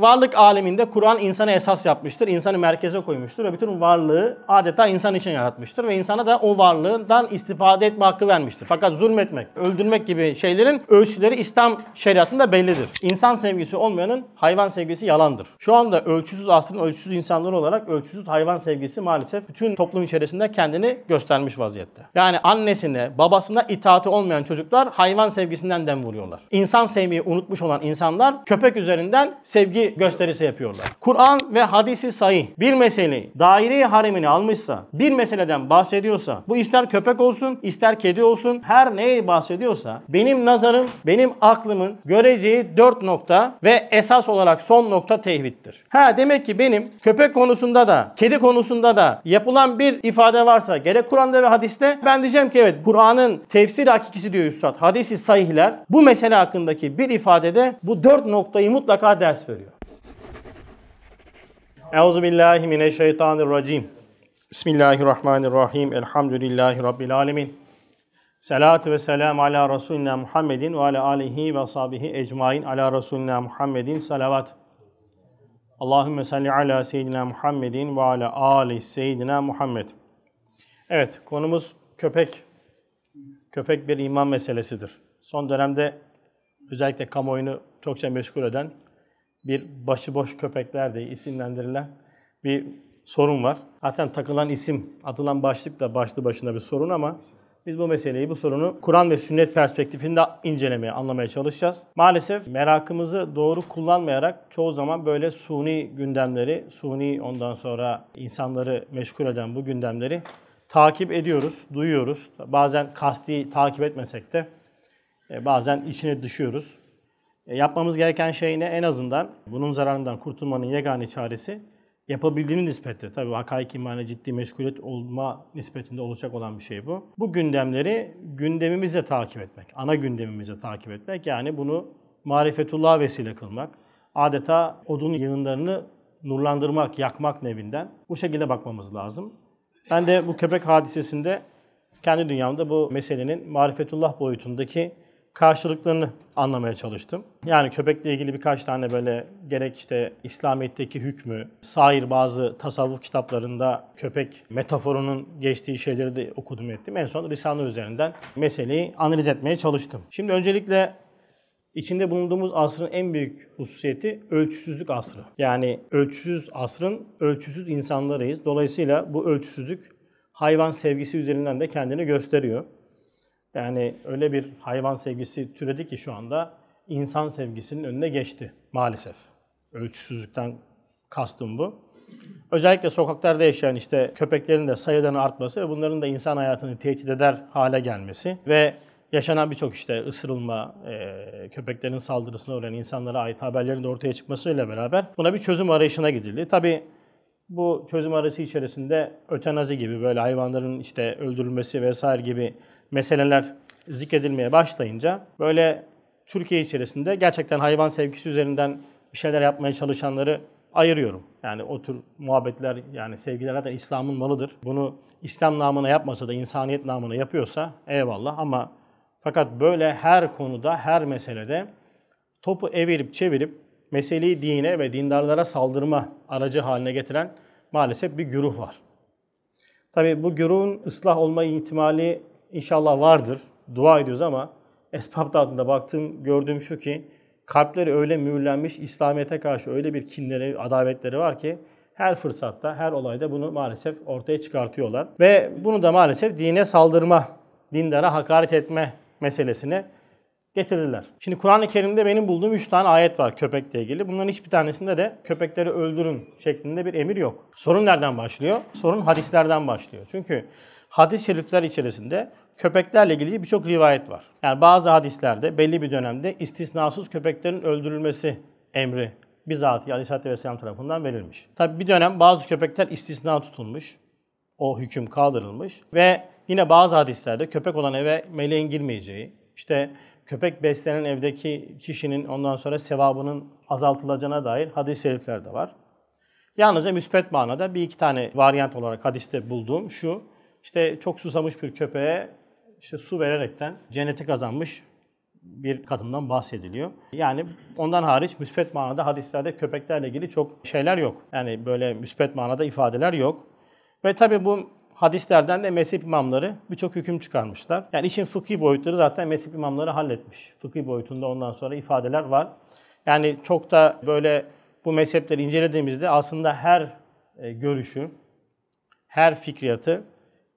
Varlık aleminde Kur'an insanı esas yapmıştır, insanı merkeze koymuştur ve bütün varlığı adeta insan için yaratmıştır ve insana da o varlığından istifade etme hakkı vermiştir. Fakat zulmetmek, öldürmek gibi şeylerin ölçüleri İslam şeriatında bellidir. İnsan sevgisi olmayanın hayvan sevgisi yalandır. Şu anda ölçüsüz asrın ölçüsüz insanları olarak ölçüsüz hayvan sevgisi maalesef bütün toplum içerisinde kendini göstermiş vaziyette. Yani annesine, babasına itaati olmayan çocuklar hayvan sevgisinden dem vuruyorlar. İnsan sevmeyi unutmuş olan insanlar köpek üzerinden sevgi gösterisi yapıyorlar. Kur'an ve hadisi sahih bir meseleyi daire-i haremini almışsa, bir meseleden bahsediyorsa, bu ister köpek olsun, ister kedi olsun, her neyi bahsediyorsa, benim nazarım, benim aklımın göreceği dört nokta ve esas olarak son nokta tevhiddir. Ha demek ki benim köpek konusunda da, kedi konusunda da yapılan bir ifade varsa, gerek Kur'an'da ve hadiste, ben diyeceğim ki evet Kur'an'ın tefsir hakikisi diyor Üstad, hadisi sahihler bu mesele hakkındaki bir ifadede bu dört noktayı mutlaka ders veriyor. Euzu billahi mineşşeytanirracim. Bismillahirrahmanirrahim. Elhamdülillahi rabbil alamin. Salatü ve selam ala Resulina Muhammedin ve ala alihi ve sahbihi ecmaîn ala Resulina Muhammedin salavat. Allahümme salli ala seyyidina Muhammedin ve ala ali seyyidina Muhammed. Evet, konumuz köpek. Köpek bir iman meselesidir. Son dönemde özellikle kamuoyunu çokça meşgul eden bir başıboş köpekler diye isimlendirilen bir sorun var. Zaten takılan isim, atılan başlık da başlı başına bir sorun ama biz bu meseleyi, bu sorunu Kur'an ve sünnet perspektifinde incelemeye, anlamaya çalışacağız. Maalesef merakımızı doğru kullanmayarak çoğu zaman böyle suni gündemleri, suni ondan sonra insanları meşgul eden bu gündemleri takip ediyoruz, duyuyoruz. Bazen kasti takip etmesek de e, bazen içine düşüyoruz. E, yapmamız gereken şey ne? En azından bunun zararından kurtulmanın yegane çaresi yapabildiğini nispette. Tabii hakaik imanı ciddi meşguliyet olma nispetinde olacak olan bir şey bu. Bu gündemleri gündemimizle takip etmek, ana gündemimizle takip etmek. Yani bunu marifetullah vesile kılmak. Adeta odun yığınlarını nurlandırmak, yakmak nevinden. Bu şekilde bakmamız lazım. Ben de bu köpek hadisesinde kendi dünyamda bu meselenin marifetullah boyutundaki karşılıklarını anlamaya çalıştım. Yani köpekle ilgili birkaç tane böyle gerek işte İslamiyet'teki hükmü, sair bazı tasavvuf kitaplarında köpek metaforunun geçtiği şeyleri de okudum ettim. En son Risale üzerinden meseleyi analiz etmeye çalıştım. Şimdi öncelikle içinde bulunduğumuz asrın en büyük hususiyeti ölçüsüzlük asrı. Yani ölçüsüz asrın ölçüsüz insanlarıyız. Dolayısıyla bu ölçüsüzlük hayvan sevgisi üzerinden de kendini gösteriyor. Yani öyle bir hayvan sevgisi türedi ki şu anda insan sevgisinin önüne geçti maalesef. Ölçüsüzlükten kastım bu. Özellikle sokaklarda yaşayan işte köpeklerin de sayıdan artması ve bunların da insan hayatını tehdit eder hale gelmesi ve yaşanan birçok işte ısırılma, e, köpeklerin saldırısına uğrayan insanlara ait haberlerin de ortaya çıkmasıyla beraber buna bir çözüm arayışına gidildi. Tabi bu çözüm arası içerisinde ötenazi gibi böyle hayvanların işte öldürülmesi vesaire gibi meseleler zikredilmeye başlayınca böyle Türkiye içerisinde gerçekten hayvan sevgisi üzerinden bir şeyler yapmaya çalışanları ayırıyorum. Yani o tür muhabbetler yani sevgiler zaten İslam'ın malıdır. Bunu İslam namına yapmasa da insaniyet namına yapıyorsa eyvallah ama fakat böyle her konuda, her meselede topu evirip çevirip meseleyi dine ve dindarlara saldırma aracı haline getiren maalesef bir güruh var. Tabi bu güruhun ıslah olma ihtimali inşallah vardır. Dua ediyoruz ama esbab dağıtında baktığım, gördüğüm şu ki kalpleri öyle mühürlenmiş, İslamiyet'e karşı öyle bir kinleri, adavetleri var ki her fırsatta, her olayda bunu maalesef ortaya çıkartıyorlar. Ve bunu da maalesef dine saldırma, dindara hakaret etme meselesine getirirler. Şimdi Kur'an-ı Kerim'de benim bulduğum 3 tane ayet var köpekle ilgili. Bunların hiçbir tanesinde de köpekleri öldürün şeklinde bir emir yok. Sorun nereden başlıyor? Sorun hadislerden başlıyor. Çünkü hadis-i şerifler içerisinde köpeklerle ilgili birçok rivayet var. Yani bazı hadislerde belli bir dönemde istisnasız köpeklerin öldürülmesi emri bizatihi Aleyhisselatü Vesselam tarafından verilmiş. Tabi bir dönem bazı köpekler istisna tutulmuş. O hüküm kaldırılmış ve yine bazı hadislerde köpek olan eve meleğin girmeyeceği, işte köpek beslenen evdeki kişinin ondan sonra sevabının azaltılacağına dair hadis-i şerifler de var. Yalnızca müspet manada bir iki tane varyant olarak hadiste bulduğum şu, işte çok susamış bir köpeğe işte su vererekten cenneti kazanmış bir kadından bahsediliyor. Yani ondan hariç müspet manada hadislerde köpeklerle ilgili çok şeyler yok. Yani böyle müspet manada ifadeler yok. Ve tabi bu hadislerden de mezhep imamları birçok hüküm çıkarmışlar. Yani işin fıkhi boyutları zaten mezhep imamları halletmiş. Fıkhi boyutunda ondan sonra ifadeler var. Yani çok da böyle bu mezhepleri incelediğimizde aslında her e, görüşü, her fikriyatı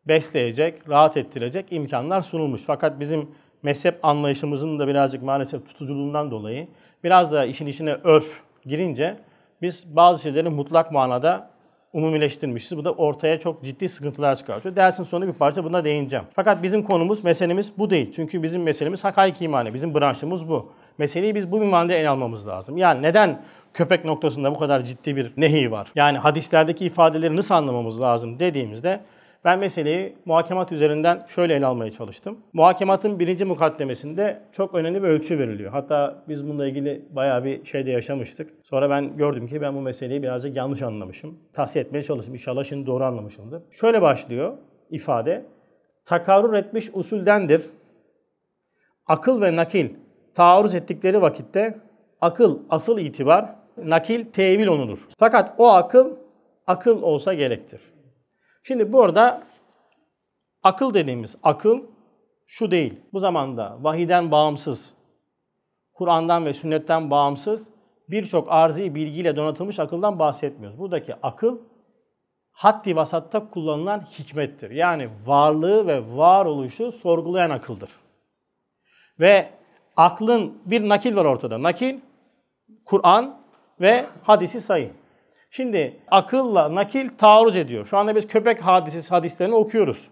besleyecek, rahat ettirecek imkanlar sunulmuş. Fakat bizim mezhep anlayışımızın da birazcık maalesef tutuculuğundan dolayı biraz da işin içine örf girince biz bazı şeyleri mutlak manada umumileştirmişiz. Bu da ortaya çok ciddi sıkıntılar çıkartıyor. Dersin sonunda bir parça buna değineceğim. Fakat bizim konumuz, meselemiz bu değil. Çünkü bizim meselemiz hakaiki imane. Bizim branşımız bu. Meseleyi biz bu minvalde ele almamız lazım. Yani neden köpek noktasında bu kadar ciddi bir nehi var? Yani hadislerdeki ifadeleri nasıl anlamamız lazım dediğimizde ben meseleyi muhakemat üzerinden şöyle ele almaya çalıştım. Muhakematın birinci mukaddemesinde çok önemli bir ölçü veriliyor. Hatta biz bununla ilgili bayağı bir şeyde yaşamıştık. Sonra ben gördüm ki ben bu meseleyi birazcık yanlış anlamışım. Tavsiye etmeye çalıştım. İnşallah şimdi doğru anlamışımdır. Şöyle başlıyor ifade. Takarrur etmiş usuldendir. Akıl ve nakil taarruz ettikleri vakitte akıl asıl itibar, nakil tevil olunur. Fakat o akıl akıl olsa gerektir. Şimdi burada akıl dediğimiz akıl şu değil. Bu zamanda vahiden bağımsız, Kur'an'dan ve sünnetten bağımsız birçok arzi bilgiyle donatılmış akıldan bahsetmiyoruz. Buradaki akıl haddi vasatta kullanılan hikmettir. Yani varlığı ve varoluşu sorgulayan akıldır. Ve aklın bir nakil var ortada. Nakil, Kur'an ve hadisi sayı. Şimdi akılla nakil taarruz ediyor. Şu anda biz köpek hadisesi hadislerini okuyoruz.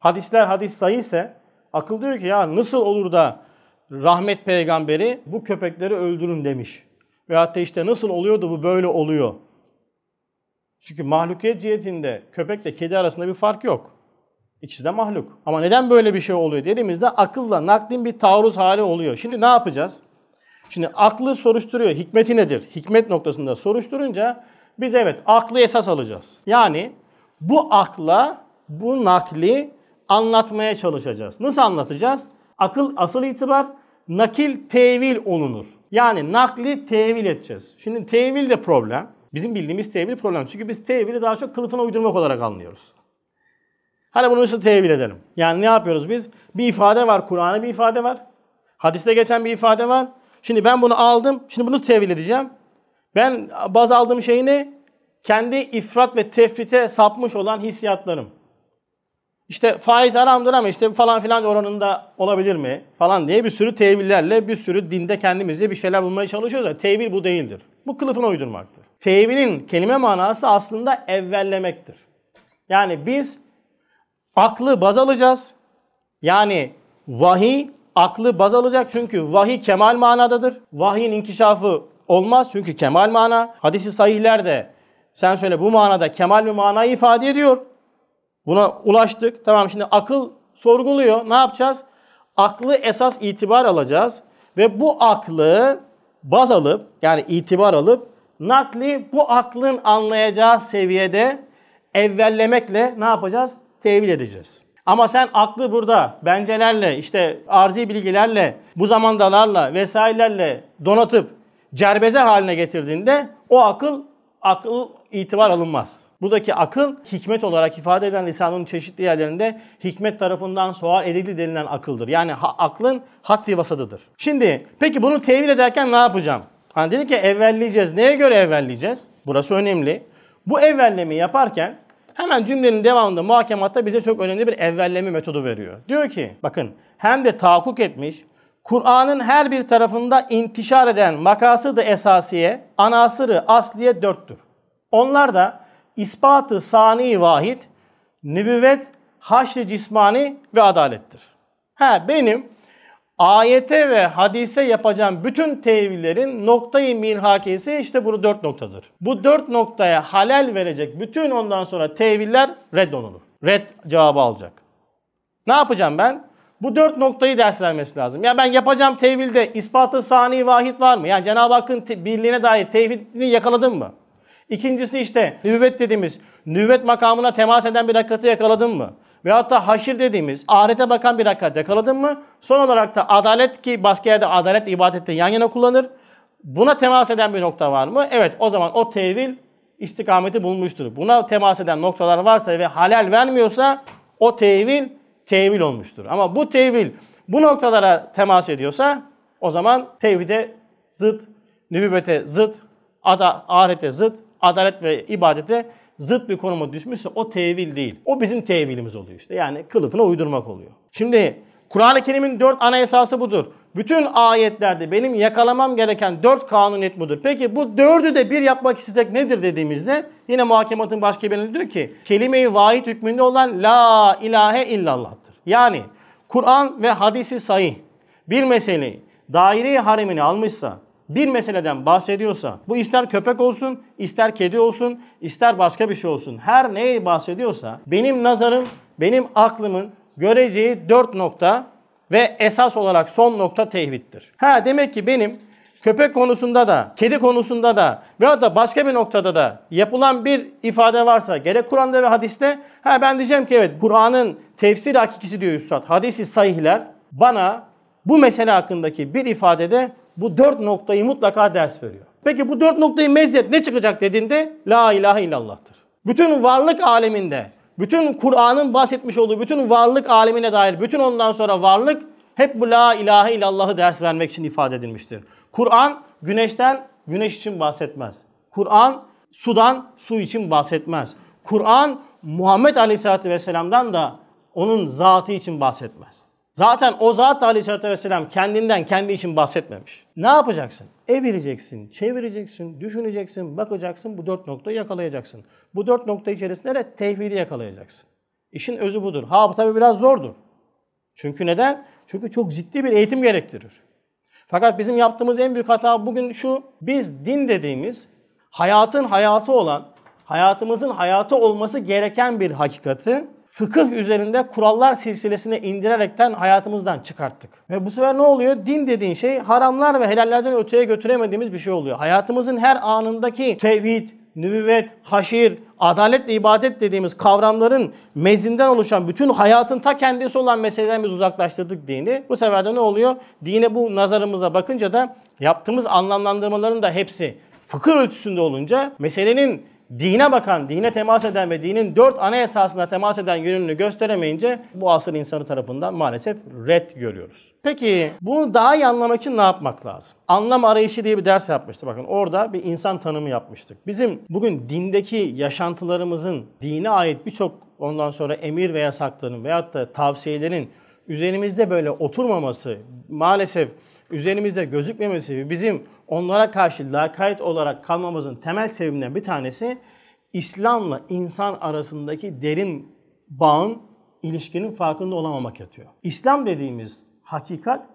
Hadisler hadis sayı ise akıl diyor ki ya nasıl olur da rahmet peygamberi bu köpekleri öldürün demiş. Veyahut da işte nasıl da bu böyle oluyor. Çünkü mahlukiyet cihetinde köpekle kedi arasında bir fark yok. İkisi de mahluk. Ama neden böyle bir şey oluyor dediğimizde akılla naklin bir taarruz hali oluyor. Şimdi ne yapacağız? Şimdi aklı soruşturuyor. Hikmeti nedir? Hikmet noktasında soruşturunca biz evet aklı esas alacağız. Yani bu akla bu nakli anlatmaya çalışacağız. Nasıl anlatacağız? Akıl asıl itibar nakil tevil olunur. Yani nakli tevil edeceğiz. Şimdi tevil de problem. Bizim bildiğimiz tevil problem. Çünkü biz tevili daha çok kılıfına uydurmak olarak anlıyoruz. Hani bunu nasıl tevil edelim? Yani ne yapıyoruz biz? Bir ifade var, Kur'an'da bir ifade var. Hadiste geçen bir ifade var. Şimdi ben bunu aldım. Şimdi bunu tevil edeceğim. Ben baz aldığım şey ne? Kendi ifrat ve tefrite sapmış olan hissiyatlarım. İşte faiz haramdır ama işte falan filan oranında olabilir mi? Falan diye bir sürü tevillerle bir sürü dinde kendimize bir şeyler bulmaya çalışıyoruz. Ya. Tevil bu değildir. Bu kılıfını uydurmaktır. Tevilin kelime manası aslında evvellemektir. Yani biz aklı baz alacağız. Yani vahiy aklı baz alacak çünkü vahiy kemal manadadır. vahiyin inkişafı olmaz çünkü kemal mana. Hadisi sahihler de sen söyle bu manada kemal bir manayı ifade ediyor. Buna ulaştık. Tamam şimdi akıl sorguluyor. Ne yapacağız? Aklı esas itibar alacağız ve bu aklı baz alıp yani itibar alıp nakli bu aklın anlayacağı seviyede evvellemekle ne yapacağız? Tevil edeceğiz. Ama sen aklı burada bencelerle, işte arzi bilgilerle, bu zamandalarla vesairelerle donatıp cerbeze haline getirdiğinde o akıl akıl itibar alınmaz. Buradaki akıl hikmet olarak ifade eden lisanın çeşitli yerlerinde hikmet tarafından sual edildi denilen akıldır. Yani ha, aklın haddi vasadıdır. Şimdi peki bunu tevil ederken ne yapacağım? Hani dedik ki evvelleyeceğiz. Neye göre evvelleyeceğiz? Burası önemli. Bu evvellemi yaparken Hemen cümlenin devamında muhakematta bize çok önemli bir evvelleme metodu veriyor. Diyor ki bakın hem de tahakkuk etmiş Kur'an'ın her bir tarafında intişar eden makası da esasiye, anasırı asliye dörttür. Onlar da ispatı sani vahid, nübüvvet, haşr cismani ve adalettir. Ha benim ayete ve hadise yapacağım bütün tevillerin noktayı mirhakesi işte bunu dört noktadır. Bu dört noktaya halel verecek bütün ondan sonra teviller reddolunur. Red cevabı alacak. Ne yapacağım ben? Bu dört noktayı ders vermesi lazım. Ya ben yapacağım tevilde ispatı sani vahid var mı? Yani Cenab-ı Hakk'ın birliğine dair tevhidini yakaladın mı? İkincisi işte nüvvet dediğimiz nüvvet makamına temas eden bir hakikati yakaladın mı? ve hatta haşir dediğimiz ahirete bakan bir hakikat yakaladın mı? Son olarak da adalet ki başka yerde adalet ibadette yan yana kullanır. Buna temas eden bir nokta var mı? Evet o zaman o tevil istikameti bulmuştur. Buna temas eden noktalar varsa ve halal vermiyorsa o tevil tevil olmuştur. Ama bu tevil bu noktalara temas ediyorsa o zaman tevhide zıt, nübüvvete zıt, ada, ahirete zıt, adalet ve ibadete zıt bir konuma düşmüşse o tevil değil. O bizim tevilimiz oluyor işte. Yani kılıfına uydurmak oluyor. Şimdi Kur'an-ı Kerim'in dört ana esası budur. Bütün ayetlerde benim yakalamam gereken dört kanuniyet budur. Peki bu dördü de bir yapmak istek nedir dediğimizde yine muhakematın başka birine diyor ki kelime-i vahid hükmünde olan la ilahe illallah'tır. Yani Kur'an ve hadisi sahih bir meseleyi daire-i haremini almışsa bir meseleden bahsediyorsa bu ister köpek olsun, ister kedi olsun, ister başka bir şey olsun. Her neyi bahsediyorsa benim nazarım, benim aklımın göreceği dört nokta ve esas olarak son nokta tevhiddir. Ha demek ki benim köpek konusunda da, kedi konusunda da veyahut da başka bir noktada da yapılan bir ifade varsa gerek Kur'an'da ve hadiste ha ben diyeceğim ki evet Kur'an'ın tefsir hakikisi diyor Üstad. Hadisi sahihler bana bu mesele hakkındaki bir ifadede bu dört noktayı mutlaka ders veriyor. Peki bu dört noktayı mezzet ne çıkacak dediğinde la ilahe illallah'tır. Bütün varlık aleminde, bütün Kur'an'ın bahsetmiş olduğu bütün varlık alemine dair bütün ondan sonra varlık hep bu la ilahe illallah'ı ders vermek için ifade edilmiştir. Kur'an güneşten güneş için bahsetmez. Kur'an sudan su için bahsetmez. Kur'an Muhammed Aleyhisselatü Vesselam'dan da onun zatı için bahsetmez. Zaten o zat aleyhissalatü vesselam kendinden kendi için bahsetmemiş. Ne yapacaksın? Evireceksin, çevireceksin, şey düşüneceksin, bakacaksın bu dört noktayı yakalayacaksın. Bu dört nokta içerisinde de tevhidi yakalayacaksın. İşin özü budur. Ha bu tabi biraz zordur. Çünkü neden? Çünkü çok ciddi bir eğitim gerektirir. Fakat bizim yaptığımız en büyük hata bugün şu. Biz din dediğimiz hayatın hayatı olan, hayatımızın hayatı olması gereken bir hakikati fıkıh üzerinde kurallar silsilesine indirerekten hayatımızdan çıkarttık. Ve bu sefer ne oluyor? Din dediğin şey haramlar ve helallerden öteye götüremediğimiz bir şey oluyor. Hayatımızın her anındaki tevhid, nübüvvet, haşir, adalet ve ibadet dediğimiz kavramların mezinden oluşan bütün hayatın ta kendisi olan meselelerimiz uzaklaştırdık dini. Bu sefer de ne oluyor? Dine bu nazarımızla bakınca da yaptığımız anlamlandırmaların da hepsi fıkıh ölçüsünde olunca meselenin dine bakan, dine temas eden ve dinin dört ana esasına temas eden yönünü gösteremeyince bu asıl insanı tarafından maalesef red görüyoruz. Peki bunu daha iyi anlamak için ne yapmak lazım? Anlam arayışı diye bir ders yapmıştık. Bakın orada bir insan tanımı yapmıştık. Bizim bugün dindeki yaşantılarımızın dine ait birçok ondan sonra emir ve yasakların veyahut da tavsiyelerin üzerimizde böyle oturmaması, maalesef üzerimizde gözükmemesi bizim onlara karşı lakayt olarak kalmamızın temel sebebinden bir tanesi İslam'la insan arasındaki derin bağın, ilişkinin farkında olamamak yatıyor. İslam dediğimiz hakikat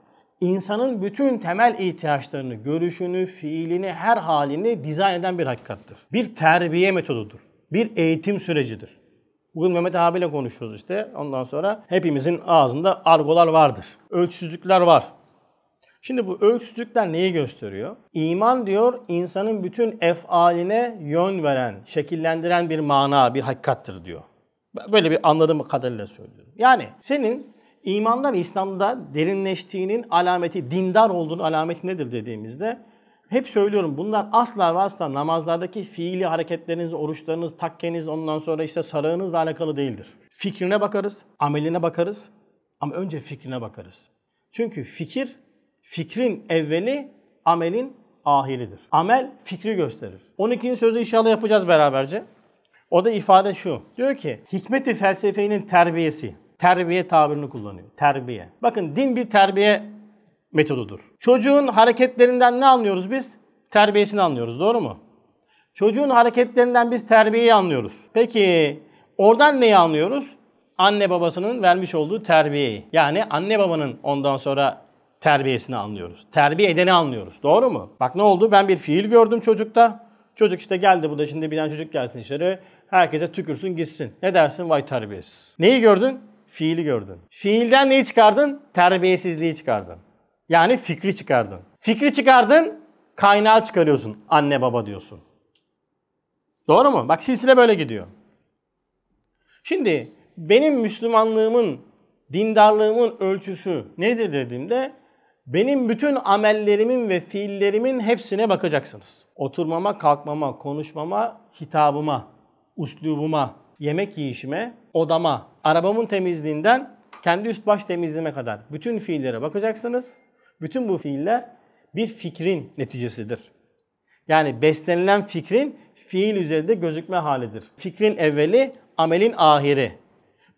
insanın bütün temel ihtiyaçlarını, görüşünü, fiilini, her halini dizayn eden bir hakikattır. Bir terbiye metodudur. Bir eğitim sürecidir. Bugün Mehmet abiyle konuşuyoruz işte. Ondan sonra hepimizin ağzında argolar vardır. Ölçüsüzlükler var. Şimdi bu ölçüsüzlükler neyi gösteriyor? İman diyor insanın bütün efaline yön veren, şekillendiren bir mana, bir hakikattır diyor. Böyle bir anladığım kadarıyla söylüyorum. Yani senin imanda ve İslam'da derinleştiğinin alameti, dindar olduğunun alameti nedir dediğimizde hep söylüyorum bunlar asla ve asla namazlardaki fiili hareketleriniz, oruçlarınız, takkeniz, ondan sonra işte sarığınızla alakalı değildir. Fikrine bakarız, ameline bakarız ama önce fikrine bakarız. Çünkü fikir Fikrin evveli, amelin ahiridir. Amel fikri gösterir. 12. sözü inşallah yapacağız beraberce. O da ifade şu. Diyor ki hikmeti felsefenin terbiyesi. Terbiye tabirini kullanıyor. Terbiye. Bakın din bir terbiye metodudur. Çocuğun hareketlerinden ne anlıyoruz biz? Terbiyesini anlıyoruz. Doğru mu? Çocuğun hareketlerinden biz terbiyeyi anlıyoruz. Peki oradan neyi anlıyoruz? Anne babasının vermiş olduğu terbiyeyi. Yani anne babanın ondan sonra terbiyesini anlıyoruz. Terbiye edeni anlıyoruz. Doğru mu? Bak ne oldu? Ben bir fiil gördüm çocukta. Çocuk işte geldi burada şimdi bilen çocuk gelsin içeri. Herkese tükürsün gitsin. Ne dersin? Vay terbiyesiz. Neyi gördün? Fiili gördün. Fiilden neyi çıkardın? Terbiyesizliği çıkardın. Yani fikri çıkardın. Fikri çıkardın, kaynağı çıkarıyorsun. Anne baba diyorsun. Doğru mu? Bak silsile böyle gidiyor. Şimdi benim Müslümanlığımın, dindarlığımın ölçüsü nedir dediğimde benim bütün amellerimin ve fiillerimin hepsine bakacaksınız. Oturmama, kalkmama, konuşmama, hitabıma, uslubuma, yemek yiyişime, odama, arabamın temizliğinden kendi üst baş temizliğime kadar bütün fiillere bakacaksınız. Bütün bu fiiller bir fikrin neticesidir. Yani beslenilen fikrin fiil üzerinde gözükme halidir. Fikrin evveli, amelin ahiri.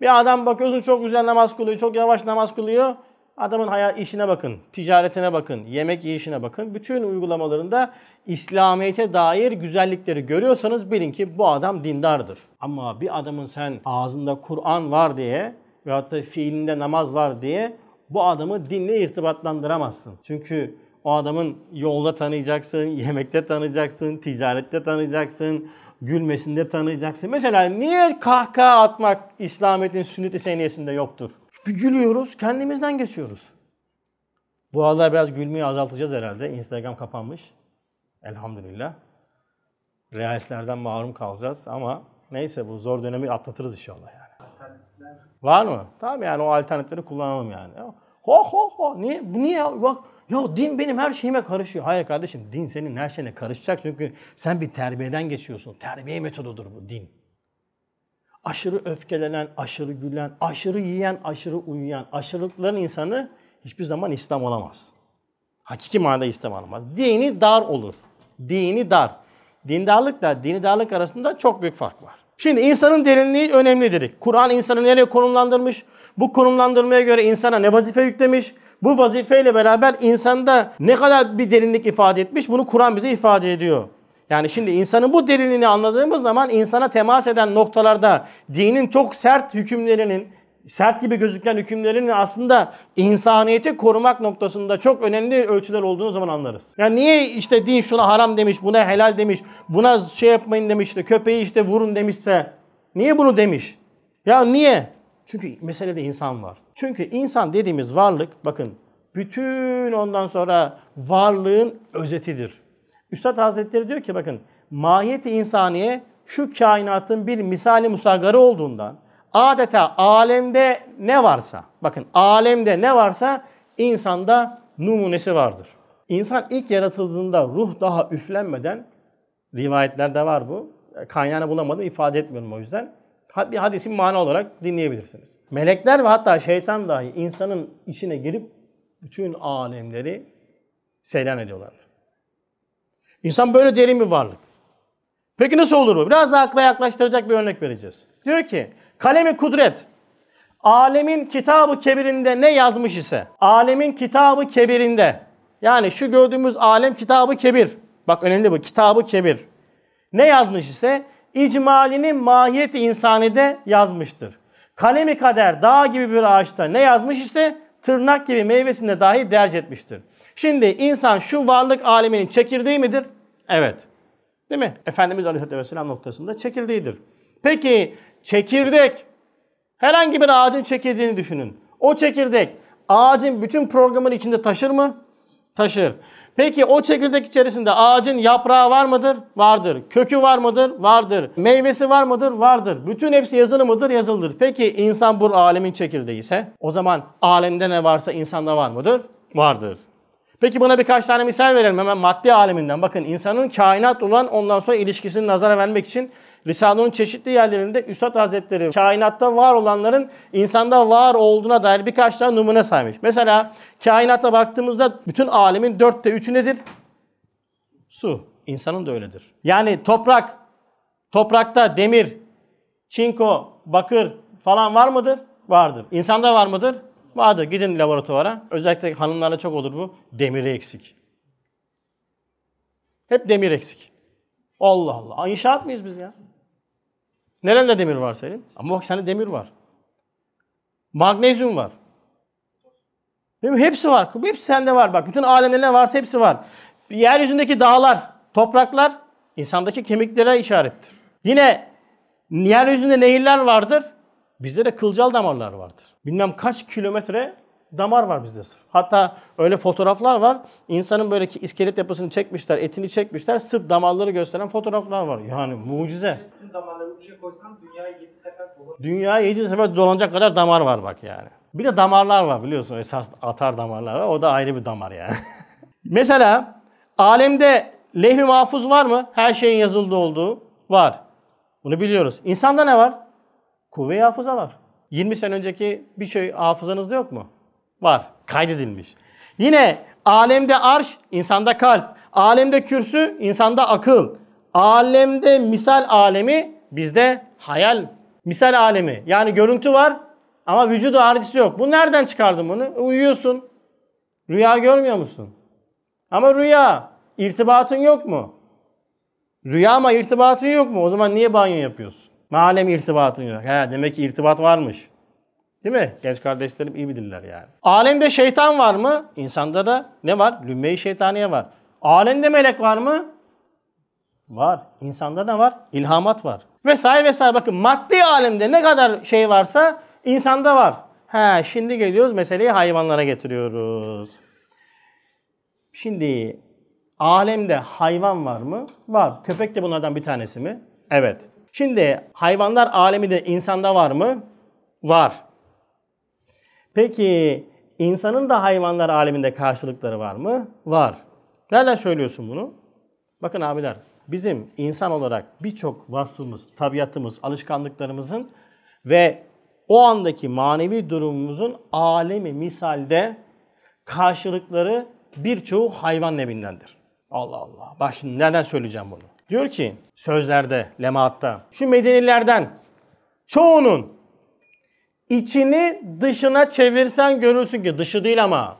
Bir adam bakıyorsun çok güzel namaz kılıyor, çok yavaş namaz kılıyor. Adamın hayat işine bakın, ticaretine bakın, yemek yiyişine bakın. Bütün uygulamalarında İslamiyet'e dair güzellikleri görüyorsanız bilin ki bu adam dindardır. Ama bir adamın sen ağzında Kur'an var diye veyahut da fiilinde namaz var diye bu adamı dinle irtibatlandıramazsın. Çünkü o adamın yolda tanıyacaksın, yemekte tanıyacaksın, ticarette tanıyacaksın, gülmesinde tanıyacaksın. Mesela niye kahkaha atmak İslamiyet'in sünnet-i seniyesinde yoktur? Bir gülüyoruz, kendimizden geçiyoruz. Bu aralar biraz gülmeyi azaltacağız herhalde. Instagram kapanmış. Elhamdülillah. Realislerden mahrum kalacağız ama neyse bu zor dönemi atlatırız inşallah yani. Alternatifler. Var mı? Tamam yani o alternatifleri kullanalım yani. Ho ho ho. Niye? Niye? Bak ya din benim her şeyime karışıyor. Hayır kardeşim din senin her şeyine karışacak çünkü sen bir terbiyeden geçiyorsun. Terbiye metodudur bu din aşırı öfkelenen, aşırı gülen, aşırı yiyen, aşırı uyuyan, aşırılıkların insanı hiçbir zaman İslam olamaz. Hakiki manada İslam olamaz. Dini dar olur. Dini dar. Dindarlıkla dinidarlık arasında çok büyük fark var. Şimdi insanın derinliği önemli dedik. Kur'an insanı nereye konumlandırmış? Bu konumlandırmaya göre insana ne vazife yüklemiş? Bu vazifeyle beraber insanda ne kadar bir derinlik ifade etmiş? Bunu Kur'an bize ifade ediyor. Yani şimdi insanın bu derinliğini anladığımız zaman insana temas eden noktalarda dinin çok sert hükümlerinin, sert gibi gözüken hükümlerinin aslında insaniyeti korumak noktasında çok önemli ölçüler olduğunu zaman anlarız. Yani niye işte din şuna haram demiş, buna helal demiş, buna şey yapmayın demiş, işte, köpeği işte vurun demişse niye bunu demiş? Ya niye? Çünkü meselede insan var. Çünkü insan dediğimiz varlık bakın bütün ondan sonra varlığın özetidir. Üstad Hazretleri diyor ki bakın mahiyeti insaniye şu kainatın bir misali musagarı olduğundan adeta alemde ne varsa bakın alemde ne varsa insanda numunesi vardır. İnsan ilk yaratıldığında ruh daha üflenmeden rivayetlerde var bu. Kaynağını bulamadım ifade etmiyorum o yüzden. Bir hadisi mana olarak dinleyebilirsiniz. Melekler ve hatta şeytan dahi insanın içine girip bütün alemleri seyran ediyorlar. İnsan böyle derin bir varlık. Peki nasıl olur bu? Biraz daha akla yaklaştıracak bir örnek vereceğiz. Diyor ki kalemi kudret alemin kitabı kebirinde ne yazmış ise alemin kitabı kebirinde yani şu gördüğümüz alem kitabı kebir. Bak önemli bu kitabı kebir. Ne yazmış ise icmalinin mahiyeti insanide yazmıştır. Kalemi kader dağ gibi bir ağaçta ne yazmış ise tırnak gibi meyvesinde dahi derc etmiştir. Şimdi insan şu varlık aleminin çekirdeği midir? Evet. Değil mi? Efendimiz Aleyhisselatü Vesselam noktasında çekirdeğidir. Peki çekirdek herhangi bir ağacın çekirdeğini düşünün. O çekirdek ağacın bütün programını içinde taşır mı? Taşır. Peki o çekirdek içerisinde ağacın yaprağı var mıdır? Vardır. Kökü var mıdır? Vardır. Meyvesi var mıdır? Vardır. Bütün hepsi yazılı mıdır? Yazılıdır. Peki insan bu alemin çekirdeği ise o zaman alemde ne varsa insanda var mıdır? Vardır. Peki buna birkaç tane misal verelim hemen maddi aleminden. Bakın insanın kainat olan ondan sonra ilişkisini nazara vermek için Risale'nin çeşitli yerlerinde Üstad Hazretleri kainatta var olanların insanda var olduğuna dair birkaç tane numune saymış. Mesela kainata baktığımızda bütün alemin dörtte üçü nedir? Su. İnsanın da öyledir. Yani toprak, toprakta demir, çinko, bakır falan var mıdır? Vardır. İnsanda var mıdır? Vardır gidin laboratuvara. Özellikle hanımlarda çok olur bu. Demiri eksik. Hep demir eksik. Allah Allah. İnşaat mıyız biz ya? Nerede demir var senin? Ama bak sende demir var. Magnezyum var. Değil mi? Hepsi var. Hepsi sende var. Bak bütün alemde ne varsa hepsi var. Yeryüzündeki dağlar, topraklar insandaki kemiklere işarettir. Yine yeryüzünde nehirler vardır. Bizde de kılcal damarlar vardır. Bilmem kaç kilometre damar var bizde sırf. Hatta öyle fotoğraflar var. İnsanın böyle ki iskelet yapısını çekmişler, etini çekmişler. Sırf damarları gösteren fotoğraflar var. Yani mucize. Bütün damarları uçuya koysan dünya 7 sefer dolanacak. Dünya 7 sefer dolanacak kadar damar var bak yani. Bir de damarlar var biliyorsun. Esas atar damarlar var. O da ayrı bir damar yani. Mesela alemde lehü mahfuz var mı? Her şeyin yazıldığı olduğu var. Bunu biliyoruz. İnsanda ne var? Kuvve hafıza var. 20 sene önceki bir şey hafızanızda yok mu? Var. Kaydedilmiş. Yine alemde arş, insanda kalp. Alemde kürsü, insanda akıl. Alemde misal alemi, bizde hayal. Misal alemi. Yani görüntü var ama vücudu haricisi yok. Bu nereden çıkardın bunu? Uyuyorsun. Rüya görmüyor musun? Ama rüya. irtibatın yok mu? Rüya ama irtibatın yok mu? O zaman niye banyo yapıyorsun? Malem irtibatın yok. He, demek ki irtibat varmış. Değil mi? Genç kardeşlerim iyi bilirler yani. Alemde şeytan var mı? İnsanda da ne var? Lümme-i şeytaniye var. Alemde melek var mı? Var. İnsanda ne var? İlhamat var. Vesaire vesaire. Bakın maddi alemde ne kadar şey varsa insanda var. He şimdi geliyoruz meseleyi hayvanlara getiriyoruz. Şimdi alemde hayvan var mı? Var. Köpek de bunlardan bir tanesi mi? Evet. Şimdi hayvanlar alemi de insanda var mı? Var. Peki insanın da hayvanlar aleminde karşılıkları var mı? Var. Nereden söylüyorsun bunu? Bakın abiler bizim insan olarak birçok vasfımız, tabiatımız, alışkanlıklarımızın ve o andaki manevi durumumuzun alemi misalde karşılıkları birçoğu hayvan nevindendir. Allah Allah. Bak şimdi nereden söyleyeceğim bunu? Diyor ki sözlerde, lemaatta şu medenilerden çoğunun içini dışına çevirsen görürsün ki dışı değil ama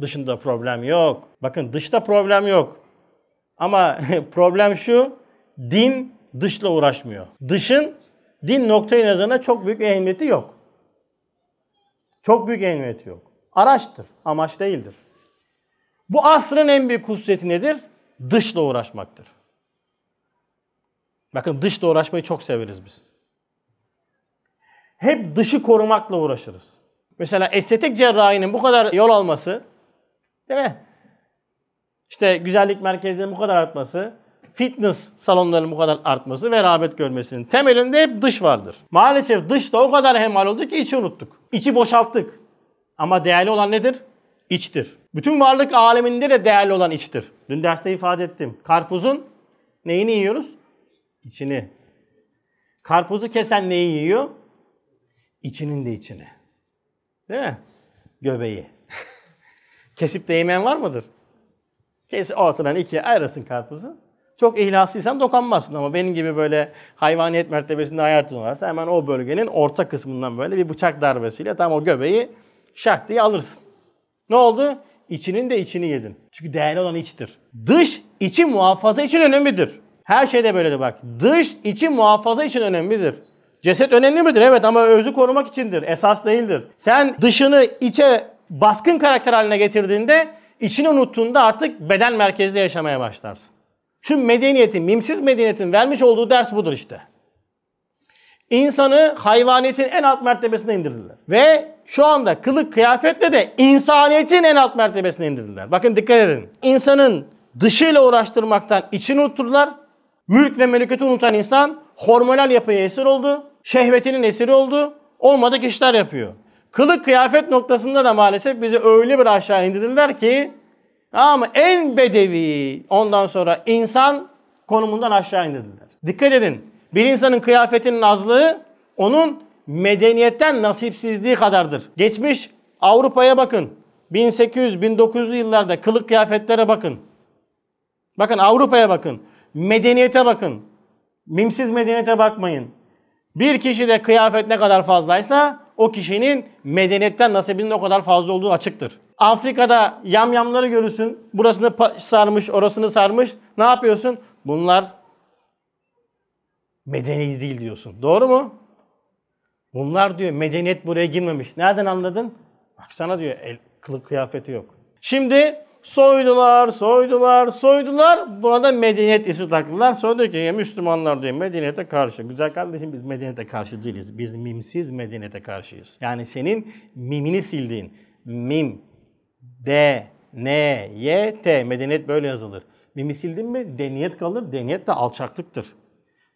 dışında problem yok. Bakın dışta problem yok. Ama problem şu din dışla uğraşmıyor. Dışın din noktayı nazarına çok büyük ehemmiyeti yok. Çok büyük ehemmiyeti yok. Araçtır, amaç değildir. Bu asrın en büyük hususiyeti nedir? Dışla uğraşmaktır. Bakın dışla uğraşmayı çok severiz biz. Hep dışı korumakla uğraşırız. Mesela estetik cerrahinin bu kadar yol alması, değil mi? İşte güzellik merkezlerinin bu kadar artması, fitness salonlarının bu kadar artması ve rağbet görmesinin temelinde hep dış vardır. Maalesef dış da o kadar hemal oldu ki içi unuttuk. İçi boşalttık. Ama değerli olan nedir? İçtir. Bütün varlık aleminde de değerli olan içtir. Dün derste ifade ettim. Karpuzun neyini yiyoruz? İçini. Karpuzu kesen neyi yiyor? İçinin de içini. Değil mi? Göbeği. Kesip de yemeyen var mıdır? Kes ortadan ikiye ayırasın karpuzu. Çok ihlaslıysan dokanmazsın ama benim gibi böyle hayvaniyet mertebesinde hayatın varsa hemen o bölgenin orta kısmından böyle bir bıçak darbesiyle tam o göbeği şak diye alırsın. Ne oldu? İçinin de içini yedin. Çünkü değerli olan içtir. Dış, içi muhafaza için önemlidir. Her şeyde böyledir bak. Dış içi muhafaza için önemlidir. Ceset önemli midir? Evet ama özü korumak içindir. Esas değildir. Sen dışını içe baskın karakter haline getirdiğinde içini unuttuğunda artık beden merkezli yaşamaya başlarsın. Şu medeniyetin, mimsiz medeniyetin vermiş olduğu ders budur işte. İnsanı hayvaniyetin en alt mertebesine indirdiler. Ve şu anda kılık kıyafetle de insaniyetin en alt mertebesine indirdiler. Bakın dikkat edin. İnsanın dışıyla uğraştırmaktan içini unutturdular. Mülk ve meleketi unutan insan hormonal yapıya esir oldu. Şehvetinin esiri oldu. Olmadık işler yapıyor. Kılık kıyafet noktasında da maalesef bizi öyle bir aşağı indirdiler ki ama en bedevi ondan sonra insan konumundan aşağı indirdiler. Dikkat edin. Bir insanın kıyafetinin azlığı onun medeniyetten nasipsizliği kadardır. Geçmiş Avrupa'ya bakın. 1800-1900 yıllarda kılık kıyafetlere bakın. Bakın Avrupa'ya bakın. Medeniyete bakın. Mimsiz medeniyete bakmayın. Bir kişi de kıyafet ne kadar fazlaysa o kişinin medeniyetten nasibinin o kadar fazla olduğu açıktır. Afrika'da yamyamları görürsün. Burasını sarmış, orasını sarmış. Ne yapıyorsun? Bunlar medeni değil diyorsun. Doğru mu? Bunlar diyor medeniyet buraya girmemiş. Nereden anladın? Baksana diyor el, kılık kıyafeti yok. Şimdi Soydular, soydular, soydular. Burada medeniyet ismi taktılar. Sonra diyor ki ya Müslümanlar diyor medeniyete karşı. Güzel kardeşim biz medeniyete karşı değiliz. Biz mimsiz medeniyete karşıyız. Yani senin mimini sildiğin mim, d, n, y, t medeniyet böyle yazılır. Mimi sildin mi deniyet kalır. Deniyet de alçaklıktır.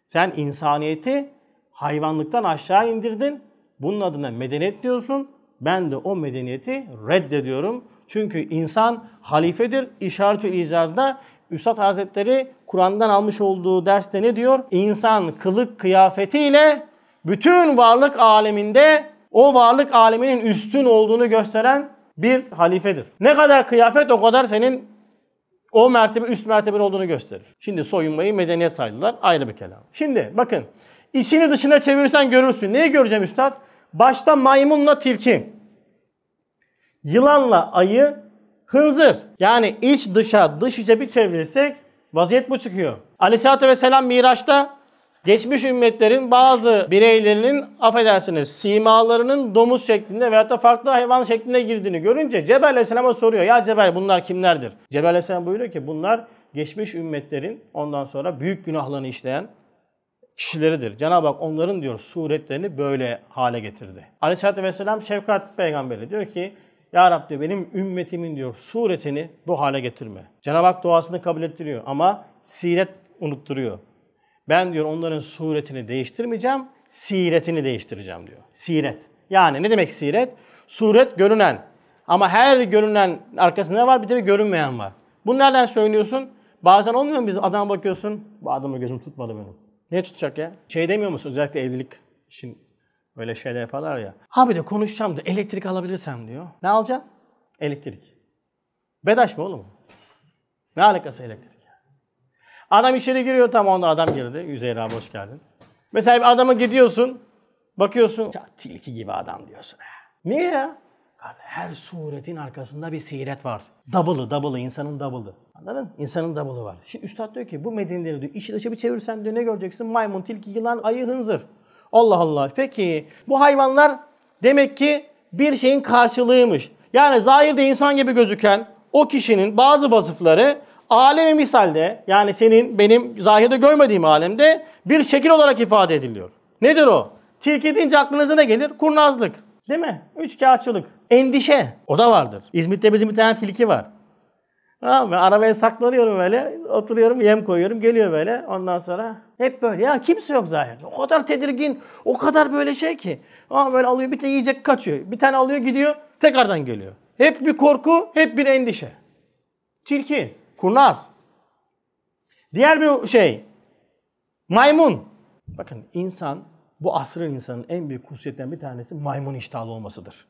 Sen insaniyeti hayvanlıktan aşağı indirdin. Bunun adına medeniyet diyorsun. Ben de o medeniyeti reddediyorum. Çünkü insan halifedir. İşaret İşaretül İcaz'da Üstad Hazretleri Kur'an'dan almış olduğu derste ne diyor? İnsan kılık kıyafetiyle bütün varlık aleminde o varlık aleminin üstün olduğunu gösteren bir halifedir. Ne kadar kıyafet o kadar senin o mertebe üst merteben olduğunu gösterir. Şimdi soyunmayı medeniyet saydılar. Ayrı bir kelam. Şimdi bakın içini dışına çevirirsen görürsün. Neyi göreceğim üstad? Başta maymunla tilki. Yılanla ayı hınzır. Yani iç dışa dış içe bir çevirirsek vaziyet bu çıkıyor. Aleyhisselatü Vesselam Miraç'ta geçmiş ümmetlerin bazı bireylerinin affedersiniz simalarının domuz şeklinde veyahut da farklı hayvan şeklinde girdiğini görünce Cebel Aleyhisselam'a soruyor. Ya Cebel bunlar kimlerdir? Cebel Aleyhisselam buyuruyor ki bunlar geçmiş ümmetlerin ondan sonra büyük günahlarını işleyen kişileridir. Cenab-ı Hak onların diyor suretlerini böyle hale getirdi. Aleyhisselatü Vesselam şefkat peygamberi diyor ki ya Rabbi benim ümmetimin diyor suretini bu hale getirme. Cenab-ı Hak duasını kabul ettiriyor ama siret unutturuyor. Ben diyor onların suretini değiştirmeyeceğim, siretini değiştireceğim diyor. Siret. Yani ne demek siret? Suret görünen. Ama her görünen arkasında ne var bir de görünmeyen var. Bunu nereden söylüyorsun? Bazen olmuyor mu biz adam bakıyorsun, bu adamı gözüm tutmadı benim. Ne tutacak ya? Şey demiyor musun özellikle evlilik için Öyle şeyler yaparlar ya. Abi de konuşacağım da elektrik alabilirsem diyor. Ne alacağım? Elektrik. Bedaş mı oğlum? Ne alakası elektrik? Adam içeri giriyor tam onda adam girdi. Üzeyir abi hoş geldin. Mesela bir adama gidiyorsun. Bakıyorsun. Ya, tilki gibi adam diyorsun. Niye ya? Her suretin arkasında bir siret var. Double'ı, double'ı, insanın double'ı. Anladın? İnsanın double'ı var. Şimdi üstad diyor ki bu medenileri diyor, işi dışa bir çevirsen diyor ne göreceksin? Maymun, tilki, yılan, ayı, hınzır. Allah Allah. Peki bu hayvanlar demek ki bir şeyin karşılığıymış. Yani zahirde insan gibi gözüken o kişinin bazı vasıfları alemi misalde yani senin benim zahirde görmediğim alemde bir şekil olarak ifade ediliyor. Nedir o? Tilki deyince aklınıza ne gelir? Kurnazlık. Değil mi? Üç Üçkağıtçılık. Endişe. O da vardır. İzmit'te bizim bir tane tilki var. Tamam mı? Arabaya saklanıyorum böyle. Oturuyorum yem koyuyorum. Geliyor böyle. Ondan sonra hep böyle ya kimse yok zaten. O kadar tedirgin, o kadar böyle şey ki. Ama böyle alıyor bir tane yiyecek kaçıyor. Bir tane alıyor gidiyor tekrardan geliyor. Hep bir korku, hep bir endişe. Tilki, kurnaz. Diğer bir şey, maymun. Bakın insan, bu asrın insanın en büyük hususiyetlerinden bir tanesi maymun iştahlı olmasıdır.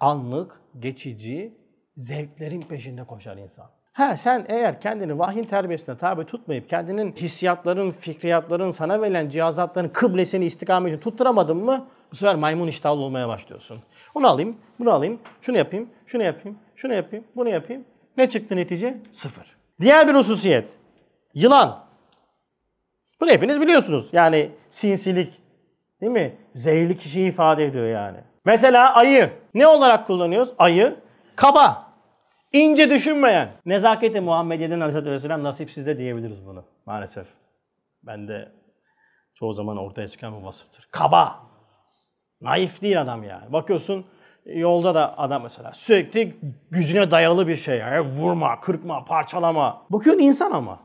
Anlık, geçici, zevklerin peşinde koşar insan. Ha sen eğer kendini vahyin terbiyesine tabi tutmayıp kendinin hissiyatların, fikriyatların, sana verilen cihazatların kıblesini, istikametini tutturamadın mı bu sefer maymun iştahlı olmaya başlıyorsun. Onu alayım, bunu alayım, şunu yapayım, şunu yapayım, şunu yapayım, bunu yapayım. Ne çıktı netice? Sıfır. Diğer bir hususiyet. Yılan. Bunu hepiniz biliyorsunuz. Yani sinsilik, değil mi? Zehirli kişiyi ifade ediyor yani. Mesela ayı. Ne olarak kullanıyoruz? Ayı kaba ince düşünmeyen, nezaketi Muhammediye'den Aleyhisselatü Vesselam nasipsiz de diyebiliriz bunu maalesef. Ben de çoğu zaman ortaya çıkan bu vasıftır. Kaba, naif değil adam yani. Bakıyorsun yolda da adam mesela sürekli gücüne dayalı bir şey. Yani vurma, kırkma, parçalama. Bakıyorsun insan ama.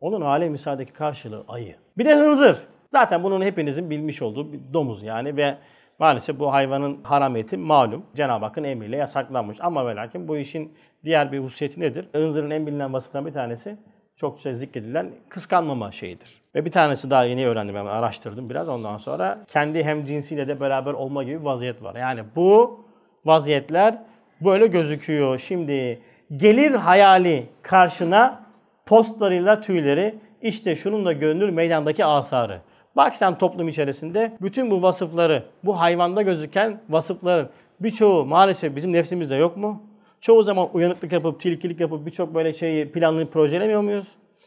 Onun alem misadeki karşılığı ayı. Bir de hınzır. Zaten bunun hepinizin bilmiş olduğu bir domuz yani ve Maalesef bu hayvanın harameti malum Cenab-ı Hakk'ın emriyle yasaklanmış. Ama ve lakin bu işin diğer bir hususiyeti nedir? Hınzırın en bilinen vasıflarından bir tanesi çok çokça zikredilen kıskanmama şeyidir. Ve bir tanesi daha yeni öğrendim hemen araştırdım biraz ondan sonra kendi hem cinsiyle de beraber olma gibi bir vaziyet var. Yani bu vaziyetler böyle gözüküyor. Şimdi gelir hayali karşına postlarıyla tüyleri işte şununla görünür meydandaki asarı. Bak sen toplum içerisinde bütün bu vasıfları, bu hayvanda gözüken vasıfların birçoğu maalesef bizim nefsimizde yok mu? Çoğu zaman uyanıklık yapıp, tilkilik yapıp birçok böyle şeyi planlayıp projelemiyor muyuz?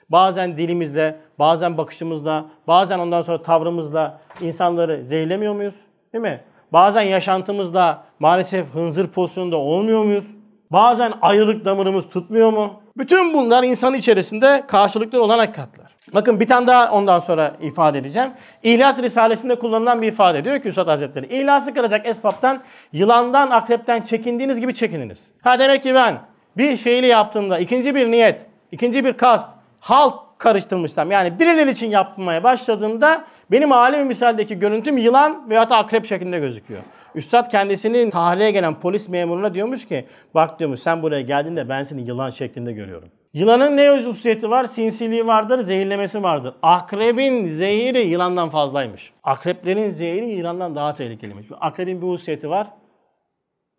Bazen dilimizle, bazen bakışımızla, bazen ondan sonra tavrımızla insanları zehirlemiyor muyuz? Değil mi? Bazen yaşantımızda maalesef hınzır pozisyonunda olmuyor muyuz? Bazen ayılık damarımız tutmuyor mu? Bütün bunlar insan içerisinde karşılıklı olan hakikatler. Bakın bir tane daha ondan sonra ifade edeceğim. İhlas Risalesi'nde kullanılan bir ifade. Diyor ki Üstad Hazretleri, İhlası kıracak esbaptan, yılandan, akrepten çekindiğiniz gibi çekininiz. Ha demek ki ben bir şeyli yaptığımda ikinci bir niyet, ikinci bir kast, halk karıştırmışsam yani birileri için yapmaya başladığımda benim alemi misaldeki görüntüm yılan veya akrep şeklinde gözüküyor. Üstad kendisinin tahliye gelen polis memuruna diyormuş ki bak diyormuş sen buraya geldiğinde ben seni yılan şeklinde görüyorum. Yılanın ne hususiyeti var? Sinsiliği vardır, zehirlemesi vardır. Akrebin zehiri yılandan fazlaymış. Akreplerin zehiri yılandan daha tehlikeliymiş. Akrebin bir hususiyeti var.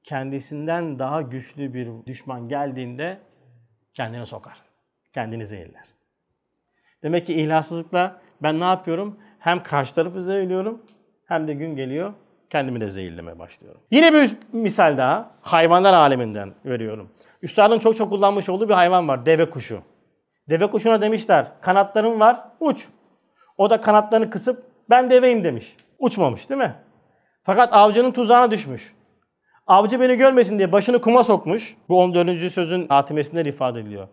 Kendisinden daha güçlü bir düşman geldiğinde kendine sokar. Kendini zehirler. Demek ki ihlassızlıkla ben ne yapıyorum? Hem karşı tarafı zehirliyorum hem de gün geliyor kendimi de zehirlemeye başlıyorum. Yine bir misal daha hayvanlar aleminden veriyorum. Üstadın çok çok kullanmış olduğu bir hayvan var. Deve kuşu. Deve kuşuna demişler kanatların var uç. O da kanatlarını kısıp ben deveyim demiş. Uçmamış değil mi? Fakat avcının tuzağına düşmüş. Avcı beni görmesin diye başını kuma sokmuş. Bu 14. sözün hatimesinde ifade ediliyor.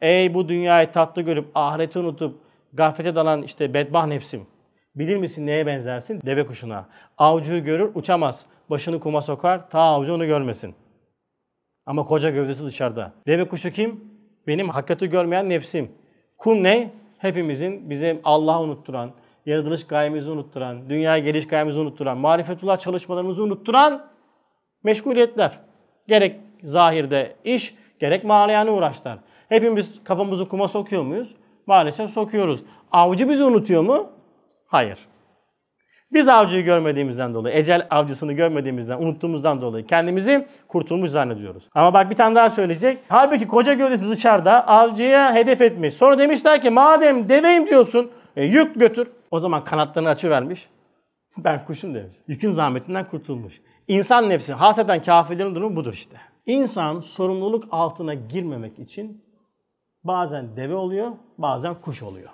Ey bu dünyayı tatlı görüp ahireti unutup gaflete dalan işte bedbah nefsim. Bilir misin neye benzersin? Deve kuşuna. Avcıyı görür uçamaz. Başını kuma sokar ta avcı onu görmesin. Ama koca gövdesi dışarıda. Deve kuşu kim? Benim hakikati görmeyen nefsim. Kum ne? Hepimizin bize Allah'ı unutturan, yaratılış gayemizi unutturan, dünya geliş gayemizi unutturan, marifetullah çalışmalarımızı unutturan meşguliyetler. Gerek zahirde iş, gerek manayana uğraşlar. Hepimiz kafamızı kuma sokuyor muyuz? Maalesef sokuyoruz. Avcı bizi unutuyor mu? Hayır. Biz avcıyı görmediğimizden dolayı, ecel avcısını görmediğimizden, unuttuğumuzdan dolayı kendimizi kurtulmuş zannediyoruz. Ama bak bir tane daha söyleyecek. Halbuki koca gövdesi dışarıda avcıya hedef etmiş. Sonra demişler ki madem deveyim diyorsun e, yük götür. O zaman kanatlarını açıvermiş. Ben kuşum demiş. Yükün zahmetinden kurtulmuş. İnsan nefsi, haseten kafirlerin durumu budur işte. İnsan sorumluluk altına girmemek için bazen deve oluyor, bazen kuş oluyor.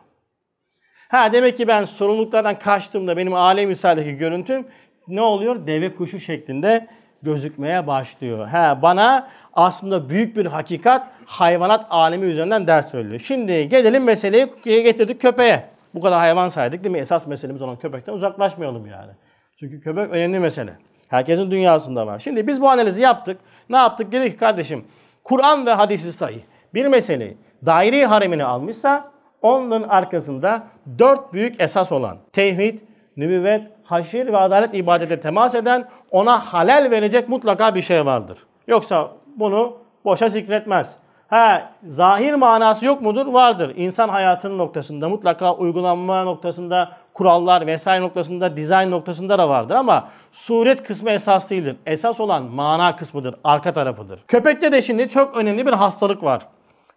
Ha demek ki ben sorumluluklardan kaçtığımda benim alem misalindeki görüntüm ne oluyor? Deve kuşu şeklinde gözükmeye başlıyor. Ha bana aslında büyük bir hakikat hayvanat alemi üzerinden ders veriliyor. Şimdi gelelim meseleyi getirdik köpeğe. Bu kadar hayvan saydık değil mi? Esas meselemiz olan köpekten uzaklaşmayalım yani. Çünkü köpek önemli mesele. Herkesin dünyasında var. Şimdi biz bu analizi yaptık. Ne yaptık? Dedik ki kardeşim Kur'an ve hadisi sayı bir meseleyi daire haremini almışsa onun arkasında dört büyük esas olan tevhid, nübüvvet, haşir ve adalet ibadete temas eden ona halel verecek mutlaka bir şey vardır. Yoksa bunu boşa zikretmez. Ha, zahir manası yok mudur? Vardır. İnsan hayatının noktasında mutlaka uygulanma noktasında kurallar vesaire noktasında, dizayn noktasında da vardır ama suret kısmı esas değildir. Esas olan mana kısmıdır, arka tarafıdır. Köpekte de şimdi çok önemli bir hastalık var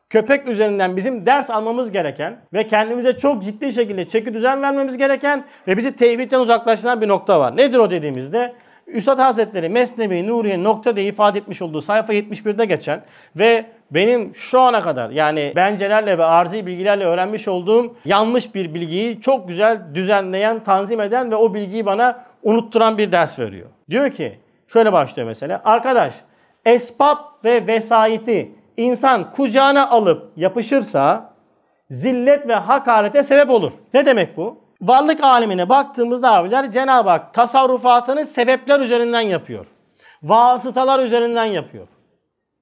köpek üzerinden bizim ders almamız gereken ve kendimize çok ciddi şekilde çeki düzen vermemiz gereken ve bizi tevhidden uzaklaştıran bir nokta var. Nedir o dediğimizde? Üstad Hazretleri Mesnevi Nuriye nokta diye ifade etmiş olduğu sayfa 71'de geçen ve benim şu ana kadar yani bencelerle ve arzi bilgilerle öğrenmiş olduğum yanlış bir bilgiyi çok güzel düzenleyen, tanzim eden ve o bilgiyi bana unutturan bir ders veriyor. Diyor ki şöyle başlıyor mesela. Arkadaş esbab ve vesayeti insan kucağına alıp yapışırsa zillet ve hakarete sebep olur. Ne demek bu? Varlık alemine baktığımızda abiler Cenab-ı Hak tasarrufatını sebepler üzerinden yapıyor. Vasıtalar üzerinden yapıyor.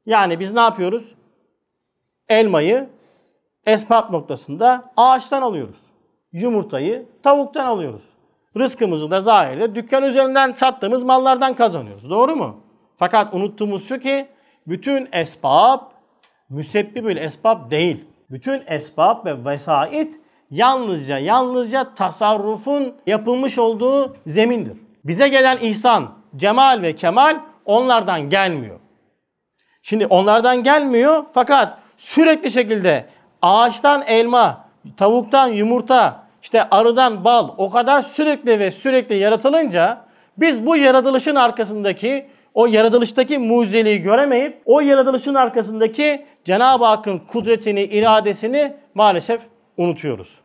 Yani biz ne yapıyoruz? Elmayı esbab noktasında ağaçtan alıyoruz. Yumurtayı tavuktan alıyoruz. Rızkımızı da zahirde dükkan üzerinden sattığımız mallardan kazanıyoruz. Doğru mu? Fakat unuttuğumuz şu ki bütün esbab müsebbibül esbab değil. Bütün esbab ve vesait yalnızca yalnızca tasarrufun yapılmış olduğu zemindir. Bize gelen ihsan, cemal ve kemal onlardan gelmiyor. Şimdi onlardan gelmiyor fakat sürekli şekilde ağaçtan elma, tavuktan yumurta, işte arıdan bal o kadar sürekli ve sürekli yaratılınca biz bu yaratılışın arkasındaki o yaratılıştaki mucizeliği göremeyip o yaratılışın arkasındaki Cenab-ı Hakk'ın kudretini, iradesini maalesef unutuyoruz.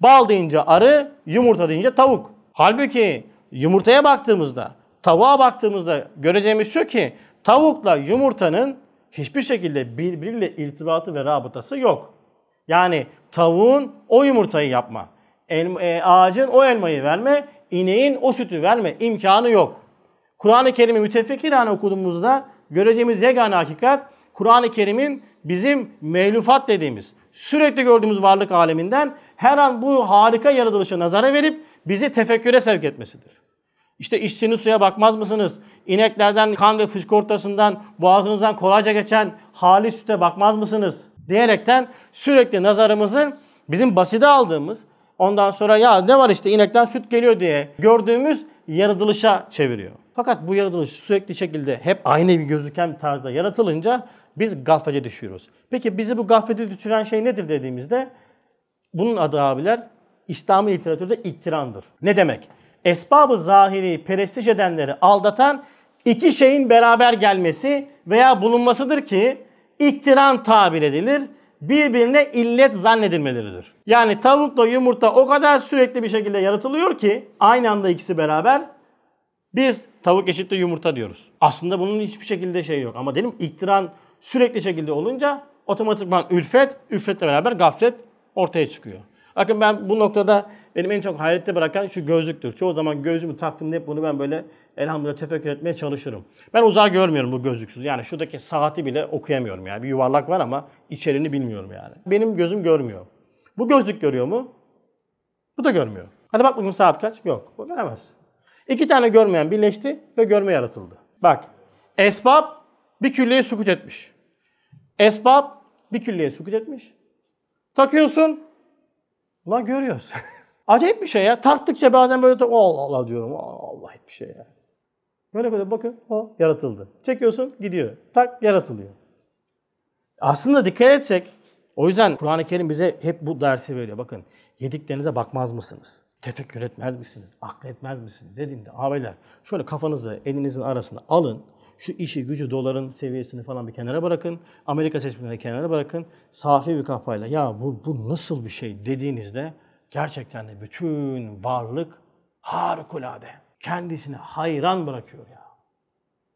Bal deyince arı, yumurta deyince tavuk. Halbuki yumurtaya baktığımızda, tavuğa baktığımızda göreceğimiz şu ki tavukla yumurtanın hiçbir şekilde birbiriyle irtibatı ve rabıtası yok. Yani tavuğun o yumurtayı yapma, elma, e, ağacın o elmayı verme, ineğin o sütü verme imkanı yok. Kur'an-ı Kerim'i mütefekkirane okuduğumuzda göreceğimiz yegane hakikat Kur'an-ı Kerim'in bizim mehlufat dediğimiz, sürekli gördüğümüz varlık aleminden her an bu harika yaratılışa nazara verip bizi tefekküre sevk etmesidir. İşte içtiğiniz suya bakmaz mısınız? İneklerden kan ve fışkortasından boğazınızdan kolayca geçen hali süte bakmaz mısınız? Diyerekten sürekli nazarımızı bizim basite aldığımız, ondan sonra ya ne var işte inekten süt geliyor diye gördüğümüz yaratılışa çeviriyor. Fakat bu yaratılış sürekli şekilde hep aynı bir gözüken tarzda yaratılınca biz gaflete düşüyoruz. Peki bizi bu gaflete düşüren şey nedir dediğimizde bunun adı abiler İslami literatürde iktirandır. Ne demek? Esbabı zahiri perestiş edenleri aldatan iki şeyin beraber gelmesi veya bulunmasıdır ki iktiran tabir edilir birbirine illet zannedilmeleridir. Yani tavukla yumurta o kadar sürekli bir şekilde yaratılıyor ki aynı anda ikisi beraber biz tavuk eşittir yumurta diyoruz. Aslında bunun hiçbir şekilde şey yok ama dedim iktiran sürekli şekilde olunca otomatikman ülfet, ülfetle beraber gaflet ortaya çıkıyor. Bakın ben bu noktada benim en çok hayrette bırakan şu gözlüktür. Çoğu zaman gözümü taktığımda hep bunu ben böyle elhamdülillah tefekkür etmeye çalışırım. Ben uzağa görmüyorum bu gözlüksüz. Yani şuradaki saati bile okuyamıyorum yani. Bir yuvarlak var ama içeriğini bilmiyorum yani. Benim gözüm görmüyor. Bu gözlük görüyor mu? Bu da görmüyor. Hadi bak bugün saat kaç? Yok. Bu göremez. İki tane görmeyen birleşti ve görme yaratıldı. Bak. Esbab bir külliye sukut etmiş. Esbab bir külliye sukut etmiş. Takıyorsun. Ulan görüyorsun. Acayip bir şey ya. Taktıkça bazen böyle Allah Allah diyorum. Allah bir şey ya. Böyle böyle bakın o yaratıldı. Çekiyorsun gidiyor. Tak yaratılıyor. Aslında dikkat etsek o yüzden Kur'an-ı Kerim bize hep bu dersi veriyor. Bakın yediklerinize bakmaz mısınız? Tefekkür etmez misiniz? Akletmez misiniz? Dediğimde abiler şöyle kafanızı elinizin arasına alın. Şu işi gücü doların seviyesini falan bir kenara bırakın. Amerika seçimlerini kenara bırakın. Safi bir kafayla ya bu, bu nasıl bir şey dediğinizde gerçekten de bütün varlık harikulade. kendisini hayran bırakıyor ya.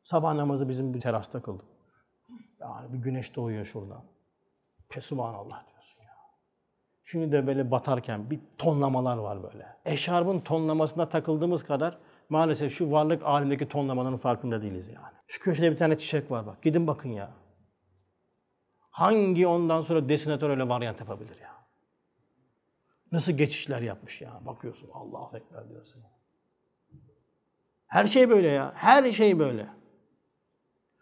Sabah namazı bizim bir terasta kıldık. Yani bir güneş doğuyor şuradan. Pe Allah diyorsun ya. Şimdi de böyle batarken bir tonlamalar var böyle. Eşarbın tonlamasına takıldığımız kadar maalesef şu varlık alimdeki tonlamanın farkında değiliz yani. Şu köşede bir tane çiçek var bak. Gidin bakın ya. Hangi ondan sonra desinatör öyle varyant yapabilir ya? Nasıl geçişler yapmış ya. Bakıyorsun Allah Ekber diyorsun. Her şey böyle ya. Her şey böyle.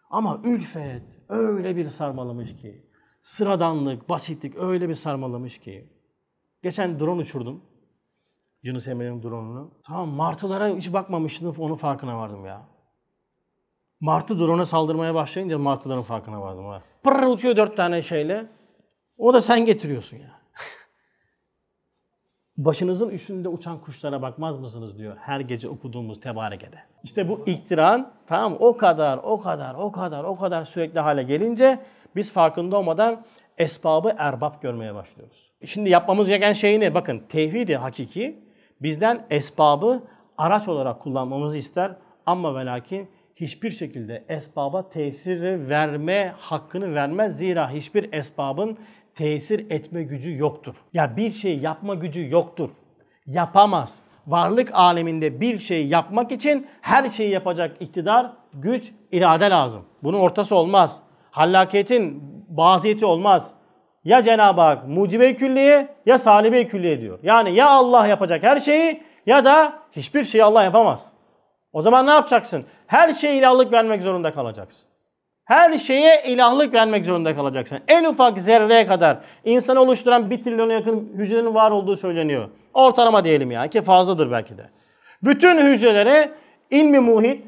Ama ülfet öyle bir sarmalamış ki. Sıradanlık, basitlik öyle bir sarmalamış ki. Geçen drone uçurdum. Yunus Emre'nin drone'unu. Tamam martılara hiç bakmamıştım onun farkına vardım ya. Martı drone'a saldırmaya başlayınca martıların farkına vardım. Ha. Pırr uçuyor dört tane şeyle. O da sen getiriyorsun ya. Başınızın üstünde uçan kuşlara bakmaz mısınız diyor her gece okuduğumuz tebarekede. İşte bu iktiran tamam o kadar o kadar o kadar o kadar sürekli hale gelince biz farkında olmadan esbabı erbab görmeye başlıyoruz. Şimdi yapmamız gereken şey ne? Bakın tevhidi hakiki bizden esbabı araç olarak kullanmamızı ister ama ve lakin hiçbir şekilde esbaba tesiri verme hakkını vermez. Zira hiçbir esbabın tesir etme gücü yoktur. Ya bir şey yapma gücü yoktur. Yapamaz. Varlık aleminde bir şey yapmak için her şeyi yapacak iktidar, güç, irade lazım. Bunun ortası olmaz. Hallaketin baziyeti olmaz. Ya Cenab-ı Hak mucibe külliye ya salibe külliye diyor. Yani ya Allah yapacak her şeyi ya da hiçbir şeyi Allah yapamaz. O zaman ne yapacaksın? Her şeyi ilahlık vermek zorunda kalacaksın. Her şeye ilahlık vermek zorunda kalacaksın. En ufak zerreye kadar insan oluşturan bir trilyona yakın hücrenin var olduğu söyleniyor. Ortalama diyelim yani ki fazladır belki de. Bütün hücrelere ilmi muhit,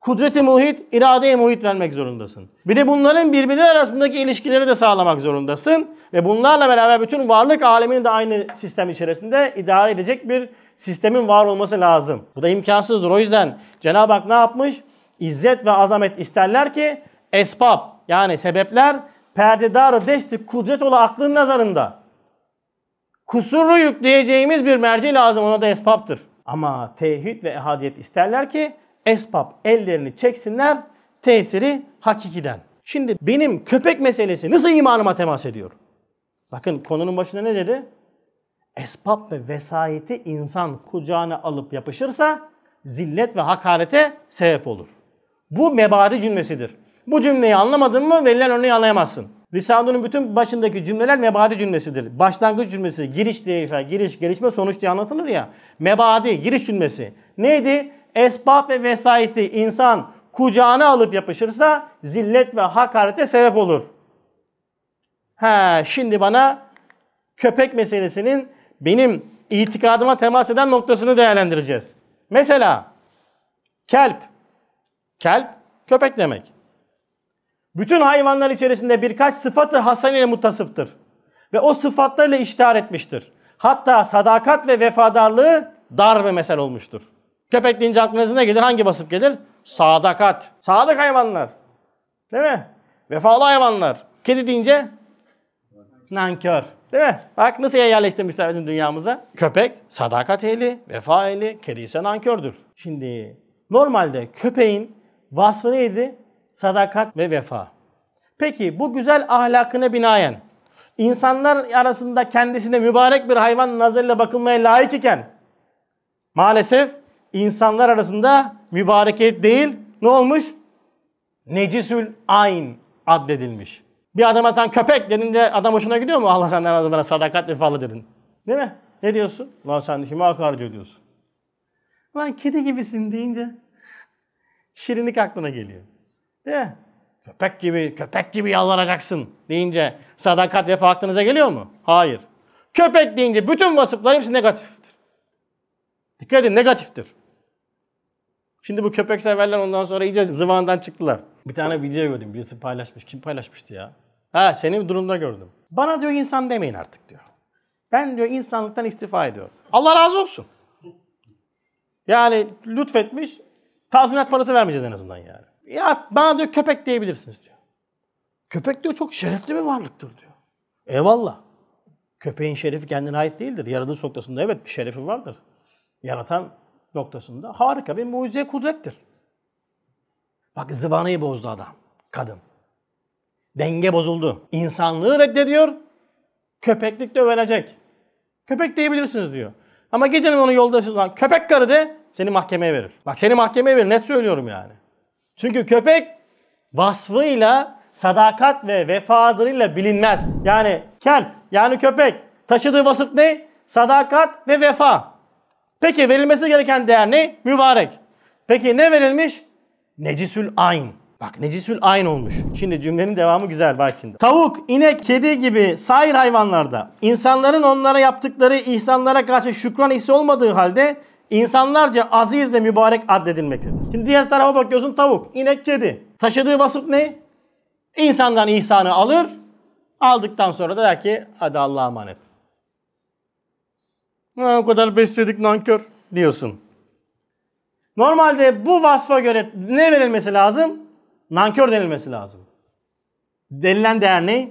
kudreti muhit, irade muhit vermek zorundasın. Bir de bunların birbirleri arasındaki ilişkileri de sağlamak zorundasın. Ve bunlarla beraber bütün varlık alemini de aynı sistem içerisinde idare edecek bir sistemin var olması lazım. Bu da imkansızdır. O yüzden Cenab-ı Hak ne yapmış? İzzet ve azamet isterler ki esbab yani sebepler perdedarı desti kudret ola aklın nazarında. Kusurlu yükleyeceğimiz bir merci lazım ona da esbaptır. Ama tevhid ve ehadiyet isterler ki esbab ellerini çeksinler tesiri hakikiden. Şimdi benim köpek meselesi nasıl imanıma temas ediyor? Bakın konunun başında ne dedi? Esbab ve vesayeti insan kucağına alıp yapışırsa zillet ve hakarete sebep olur. Bu mebadi cümlesidir. Bu cümleyi anlamadın mı verilen örneği anlayamazsın. Risale'nin bütün başındaki cümleler mebadi cümlesidir. Başlangıç cümlesi, giriş diye ifade, giriş, gelişme, sonuç diye anlatılır ya. Mebadi, giriş cümlesi. Neydi? Esbab ve vesayeti insan kucağına alıp yapışırsa zillet ve hakarete sebep olur. He, şimdi bana köpek meselesinin benim itikadıma temas eden noktasını değerlendireceğiz. Mesela kelp Kelp köpek demek. Bütün hayvanlar içerisinde birkaç sıfatı hasen ile mutasıftır. Ve o sıfatlarla iştihar etmiştir. Hatta sadakat ve vefadarlığı dar bir mesel olmuştur. Köpek deyince aklınıza ne gelir? Hangi basıp gelir? Sadakat. Sadık hayvanlar. Değil mi? Vefalı hayvanlar. Kedi deyince nankör. Değil mi? Bak nasıl yerleştirmişler bizim dünyamıza. Köpek sadakat ehli, vefa ehli, kedi ise nankördür. Şimdi normalde köpeğin Vasfı neydi? Sadakat ve vefa. Peki bu güzel ahlakına binaen insanlar arasında kendisine mübarek bir hayvan nazarıyla bakılmaya layık iken maalesef insanlar arasında mübareket değil ne olmuş? Necisül ayn addedilmiş. Bir adama sen köpek dedin de adam hoşuna gidiyor mu? Allah senden razı bana sadakat vefalı dedin. Değil mi? Ne diyorsun? Lan sen kime akar diyor Lan kedi gibisin deyince Şirinlik aklına geliyor. Değil mi? Köpek gibi, köpek gibi yalvaracaksın deyince sadakat vefa aklınıza geliyor mu? Hayır. Köpek deyince bütün vasıflar hepsi negatiftir. Dikkat edin negatiftir. Şimdi bu köpek severler ondan sonra iyice zıvandan çıktılar. Bir tane video gördüm. Birisi paylaşmış. Kim paylaşmıştı ya? Ha senin durumda gördüm. Bana diyor insan demeyin artık diyor. Ben diyor insanlıktan istifa ediyorum. Allah razı olsun. Yani lütfetmiş Tazminat parası vermeyeceğiz en azından yani. Ya bana diyor köpek diyebilirsiniz diyor. Köpek diyor çok şerefli bir varlıktır diyor. Eyvallah. Köpeğin şerefi kendine ait değildir. Yaratılış noktasında evet bir şerefi vardır. Yaratan noktasında harika bir mucize kudrettir. Bak zıvanayı bozdu adam, kadın. Denge bozuldu. İnsanlığı reddediyor. Köpeklik de övenecek. Köpek diyebilirsiniz diyor. Ama gidin onu yolda siz lan köpek karı de seni mahkemeye verir. Bak seni mahkemeye verir net söylüyorum yani. Çünkü köpek vasfıyla sadakat ve vefalarıyla bilinmez. Yani kel yani köpek taşıdığı vasıf ne? Sadakat ve vefa. Peki verilmesi gereken değer ne? Mübarek. Peki ne verilmiş? Necisül ayn. Bak necisül ayn olmuş. Şimdi cümlenin devamı güzel bak şimdi. Tavuk, inek, kedi gibi sair hayvanlarda insanların onlara yaptıkları ihsanlara karşı şükran hissi olmadığı halde insanlarca aziz ve mübarek addedilmektedir. Şimdi diğer tarafa bakıyorsun tavuk, inek, kedi. Taşıdığı vasıf ne? İnsandan ihsanı alır, aldıktan sonra da der ki hadi Allah'a emanet. Ha, o kadar besledik nankör diyorsun. Normalde bu vasfa göre ne verilmesi lazım? Nankör denilmesi lazım. Denilen değer ne?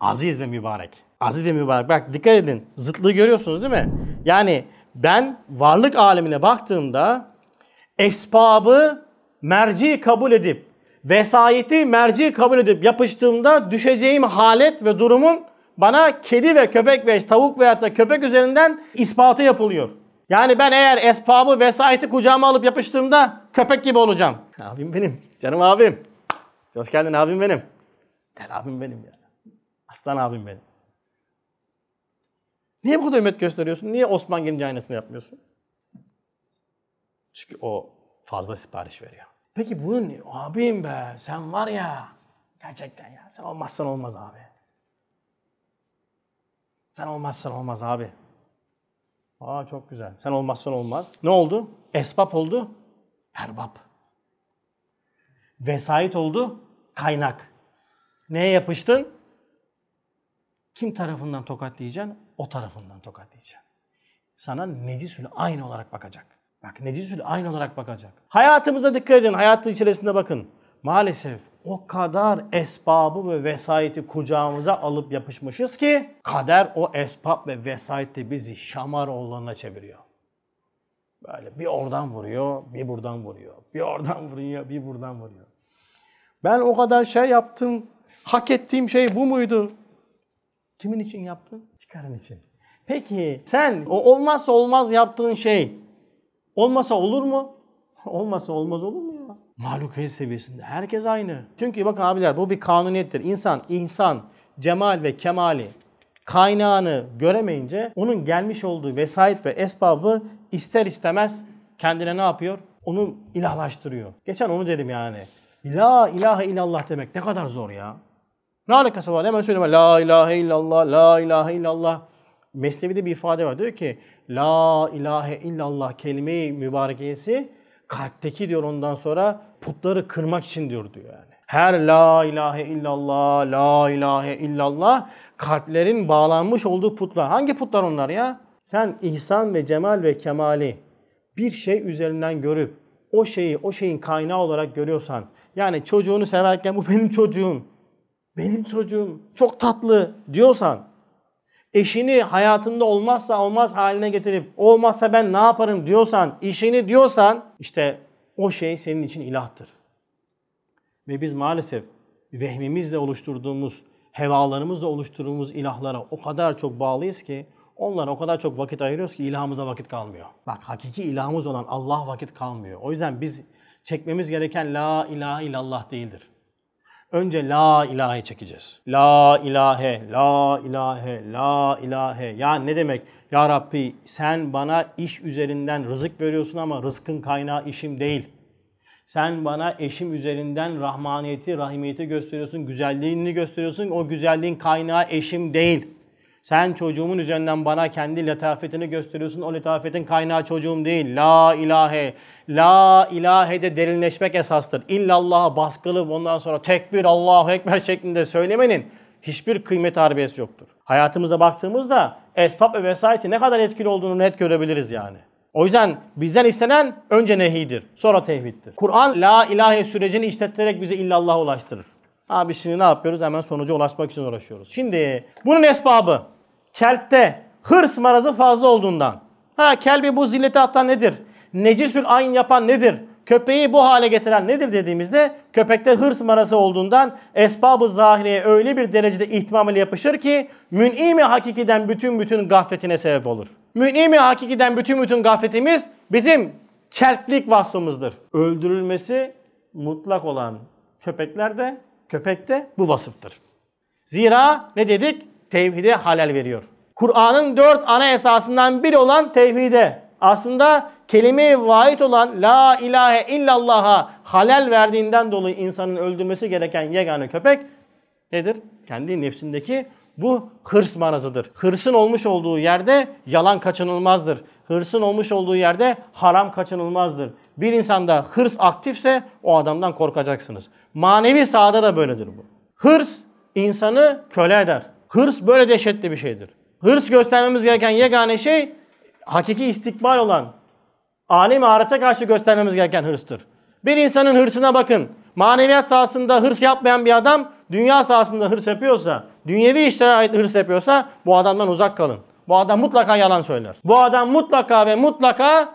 Aziz ve mübarek. Aziz ve mübarek. Bak dikkat edin. Zıtlığı görüyorsunuz değil mi? Yani ben varlık alemine baktığımda esbabı merci kabul edip vesayeti merci kabul edip yapıştığımda düşeceğim halet ve durumun bana kedi ve köpek ve tavuk veyahut da köpek üzerinden ispatı yapılıyor. Yani ben eğer esbabı vesayeti kucağıma alıp yapıştığımda köpek gibi olacağım. Abim benim. Canım abim. Hoş geldin abim benim. Gel abim benim ya. Aslan abim benim. Niye bu kadar ümmet gösteriyorsun? Niye Osman Gelinci aynasını yapmıyorsun? Çünkü o fazla sipariş veriyor. Peki bunun abim be sen var ya gerçekten ya sen olmazsan olmaz abi. Sen olmazsan olmaz abi. Aa çok güzel. Sen olmazsan olmaz. Ne oldu? Esbab oldu. Erbap. Vesait oldu. Kaynak. Neye yapıştın? Kim tarafından tokatlayacaksın? o tarafından tokatlayacaksın. Sana necisül aynı olarak bakacak. Bak necisül aynı olarak bakacak. Hayatımıza dikkat edin. Hayatın içerisinde bakın. Maalesef o kadar esbabı ve vesayeti kucağımıza alıp yapışmışız ki kader o esbab ve vesayeti bizi şamar oğlanına çeviriyor. Böyle bir oradan vuruyor, bir buradan vuruyor. Bir oradan vuruyor, bir buradan vuruyor. Ben o kadar şey yaptım, hak ettiğim şey bu muydu? Kimin için yaptın? çıkarım için. Peki sen o olmazsa olmaz yaptığın şey olmasa olur mu? Olmasa olmaz olur mu ya? Mahlukiyet seviyesinde herkes aynı. Çünkü bakın abiler bu bir kanuniyettir. İnsan, insan, cemal ve kemali kaynağını göremeyince onun gelmiş olduğu vesait ve esbabı ister istemez kendine ne yapıyor? Onu ilahlaştırıyor. Geçen onu dedim yani. İlah, ilahe illallah demek ne kadar zor ya. Ne alakası var? Hemen söyleme. La ilahe illallah, la ilahe illallah. Mesnevi'de bir ifade var. Diyor ki La ilahe illallah kelime-i mübarekesi kalpteki diyor ondan sonra putları kırmak için diyor diyor yani. Her la ilahe illallah, la ilahe illallah kalplerin bağlanmış olduğu putlar. Hangi putlar onlar ya? Sen ihsan ve cemal ve kemali bir şey üzerinden görüp o şeyi o şeyin kaynağı olarak görüyorsan yani çocuğunu severken bu benim çocuğum benim çocuğum çok tatlı diyorsan, eşini hayatında olmazsa olmaz haline getirip olmazsa ben ne yaparım diyorsan, işini diyorsan işte o şey senin için ilahtır. Ve biz maalesef vehmimizle oluşturduğumuz, hevalarımızla oluşturduğumuz ilahlara o kadar çok bağlıyız ki onlara o kadar çok vakit ayırıyoruz ki ilahımıza vakit kalmıyor. Bak hakiki ilahımız olan Allah vakit kalmıyor. O yüzden biz çekmemiz gereken la ilahe illallah değildir. Önce la ilahe çekeceğiz. La ilahe, la ilahe, la ilahe. Ya ne demek? Ya Rabbi sen bana iş üzerinden rızık veriyorsun ama rızkın kaynağı işim değil. Sen bana eşim üzerinden rahmaniyeti, rahimiyeti gösteriyorsun, güzelliğini gösteriyorsun. O güzelliğin kaynağı eşim değil. Sen çocuğumun üzerinden bana kendi letafetini gösteriyorsun. O letafetin kaynağı çocuğum değil. La ilahe. La ilahe de derinleşmek esastır. İllallah'a baskılıp ondan sonra tekbir Allahu Ekber şeklinde söylemenin hiçbir kıymet harbiyesi yoktur. Hayatımızda baktığımızda esbab ve vesayeti ne kadar etkili olduğunu net görebiliriz yani. O yüzden bizden istenen önce nehidir, sonra tevhiddir. Kur'an la ilahe sürecini işleterek bizi illallah'a ulaştırır. Abi şimdi ne yapıyoruz? Hemen sonuca ulaşmak için uğraşıyoruz. Şimdi bunun esbabı kelpte hırs marazı fazla olduğundan. Ha kelbi bu zilleti atan nedir? Necisül ayn yapan nedir? Köpeği bu hale getiren nedir dediğimizde köpekte hırs marası olduğundan esbabı zahiriye öyle bir derecede ihtimam ile yapışır ki mün'imi hakikiden bütün bütün gafletine sebep olur. Mün'imi hakikiden bütün bütün gafletimiz bizim çelplik vasfımızdır. Öldürülmesi mutlak olan köpeklerde, köpekte bu vasıftır. Zira ne dedik? tevhide halel veriyor. Kur'an'ın dört ana esasından biri olan tevhide aslında kelime-i vahid olan la ilahe illallah'a halel verdiğinden dolayı insanın öldürmesi gereken yegane köpek nedir? Kendi nefsindeki bu hırs marazıdır. Hırsın olmuş olduğu yerde yalan kaçınılmazdır. Hırsın olmuş olduğu yerde haram kaçınılmazdır. Bir insanda hırs aktifse o adamdan korkacaksınız. Manevi sahada da böyledir bu. Hırs insanı köle eder. Hırs böyle dehşetli bir şeydir. Hırs göstermemiz gereken yegane şey hakiki istikbal olan alem ahirete karşı göstermemiz gereken hırstır. Bir insanın hırsına bakın. Maneviyat sahasında hırs yapmayan bir adam dünya sahasında hırs yapıyorsa, dünyevi işlere ait hırs yapıyorsa bu adamdan uzak kalın. Bu adam mutlaka yalan söyler. Bu adam mutlaka ve mutlaka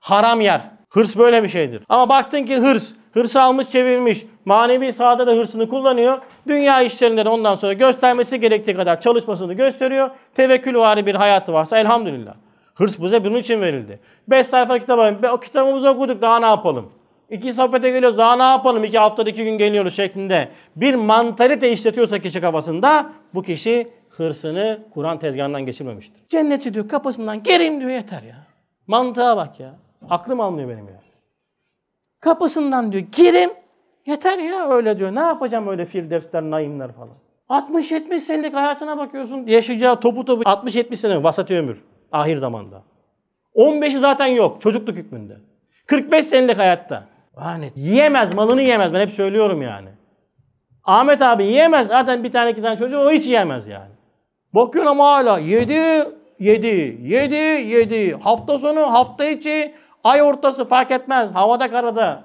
haram yer. Hırs böyle bir şeydir. Ama baktın ki hırs, hırsı almış çevirmiş, manevi sahada da hırsını kullanıyor. Dünya işlerinde de ondan sonra göstermesi gerektiği kadar çalışmasını gösteriyor. Tevekkül Tevekkülvari bir hayatı varsa elhamdülillah. Hırs bize bunun için verildi. Beş sayfa kitabı, o kitabımızı okuduk daha ne yapalım? İki sohbete geliyoruz daha ne yapalım? İki haftada iki gün geliyoruz şeklinde bir mantalite işletiyorsa kişi kafasında bu kişi hırsını Kur'an tezgahından geçirmemiştir. Cenneti diyor kapısından gerim diyor yeter ya. Mantığa bak ya. Aklım almıyor benim ya. Kapısından diyor girim. Yeter ya öyle diyor. Ne yapacağım öyle Firdevsler, Naimler falan. 60-70 senelik hayatına bakıyorsun. Yaşayacağı topu topu 60-70 sene vasatı ömür. Ahir zamanda. 15'i zaten yok. Çocukluk hükmünde. 45 senelik hayatta. Yani yiyemez, malını yiyemez. Ben hep söylüyorum yani. Ahmet abi yiyemez. Zaten bir tane iki tane çocuğu o hiç yiyemez yani. bakıyorum ama hala yedi, yedi, yedi, yedi. Hafta sonu, hafta içi, Ay ortası fark etmez. Havada karada.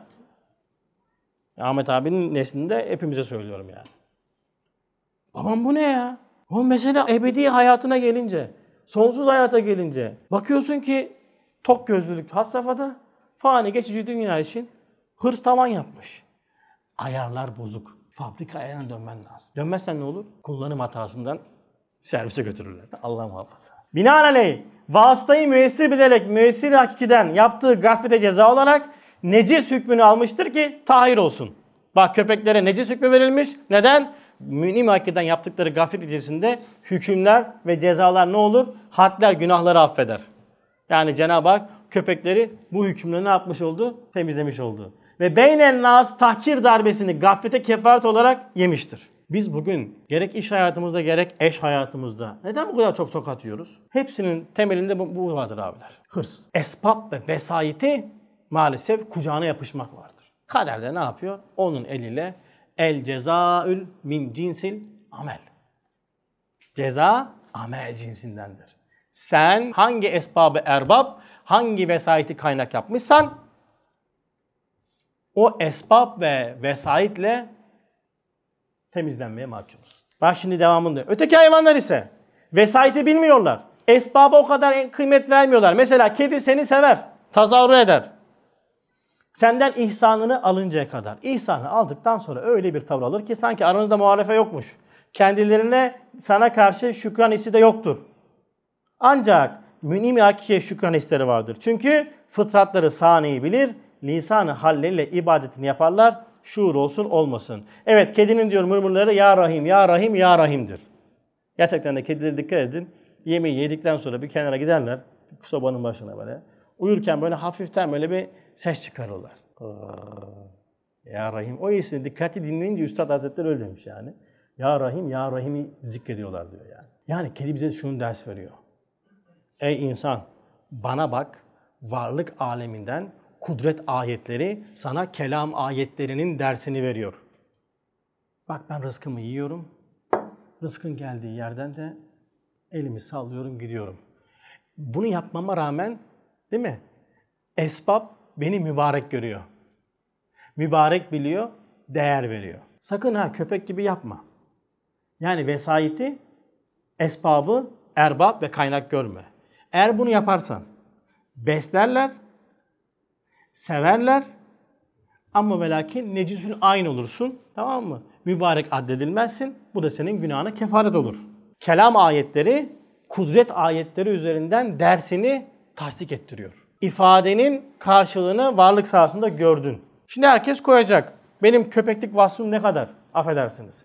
Ahmet abinin neslinde hepimize söylüyorum yani. Babam bu ne ya? O mesela ebedi hayatına gelince, sonsuz hayata gelince bakıyorsun ki tok gözlülük had safhada, fani geçici dünya için hırs tavan yapmış. Ayarlar bozuk. Fabrika ayarına dönmen lazım. Dönmezsen ne olur? Kullanım hatasından servise götürürler. Allah muhafaza. Binaenaleyh vasıtayı müessir bilerek müessir hakikiden yaptığı gaflete ceza olarak necis hükmünü almıştır ki tahir olsun. Bak köpeklere necis hükmü verilmiş. Neden? Münim hakikaten yaptıkları gaflet içerisinde hükümler ve cezalar ne olur? Hadler günahları affeder. Yani Cenab-ı Hak köpekleri bu hükümle ne yapmış oldu? Temizlemiş oldu. Ve beynen nas tahkir darbesini gaflete kefaret olarak yemiştir. Biz bugün gerek iş hayatımızda gerek eş hayatımızda neden bu kadar çok tokat yiyoruz? Hepsinin temelinde bu, bu vardır abiler. Hırs. Esbab ve vesayeti maalesef kucağına yapışmak vardır. Kader de ne yapıyor? Onun eliyle el cezaül min cinsil amel. Ceza amel cinsindendir. Sen hangi esbabı erbab, hangi vesayeti kaynak yapmışsan o esbab ve vesayetle temizlenmeye mahkumuz. Bak şimdi devamında. Öteki hayvanlar ise vesayeti bilmiyorlar. Esbaba o kadar kıymet vermiyorlar. Mesela kedi seni sever, tazavru eder. Senden ihsanını alıncaya kadar. İhsanı aldıktan sonra öyle bir tavır alır ki sanki aranızda muharefe yokmuş. Kendilerine sana karşı şükran hissi de yoktur. Ancak münim-i hakikiye şükran hisleri vardır. Çünkü fıtratları saniyi bilir, lisanı halleriyle ibadetini yaparlar şuur olsun olmasın. Evet kedinin diyor mırmırları ya rahim, ya rahim, ya rahimdir. Gerçekten de kedilere dikkat edin. Yemeği yedikten sonra bir kenara giderler. Sobanın başına böyle. Uyurken böyle hafiften böyle bir ses çıkarırlar. Ya Rahim. O iyisini dikkatli dinleyince Üstad Hazretleri öyle demiş yani. Ya Rahim, Ya Rahim'i zikrediyorlar diyor yani. Yani kedi bize şunu ders veriyor. Ey insan bana bak varlık aleminden kudret ayetleri sana kelam ayetlerinin dersini veriyor. Bak ben rızkımı yiyorum. Rızkın geldiği yerden de elimi sallıyorum gidiyorum. Bunu yapmama rağmen değil mi? Esbab beni mübarek görüyor. Mübarek biliyor, değer veriyor. Sakın ha köpek gibi yapma. Yani vesayeti, esbabı, erbab ve kaynak görme. Eğer bunu yaparsan beslerler severler. Ama ve lakin necisül ayn olursun. Tamam mı? Mübarek addedilmezsin. Bu da senin günahına kefaret olur. Kelam ayetleri kudret ayetleri üzerinden dersini tasdik ettiriyor. İfadenin karşılığını varlık sahasında gördün. Şimdi herkes koyacak. Benim köpeklik vasfım ne kadar? Affedersiniz.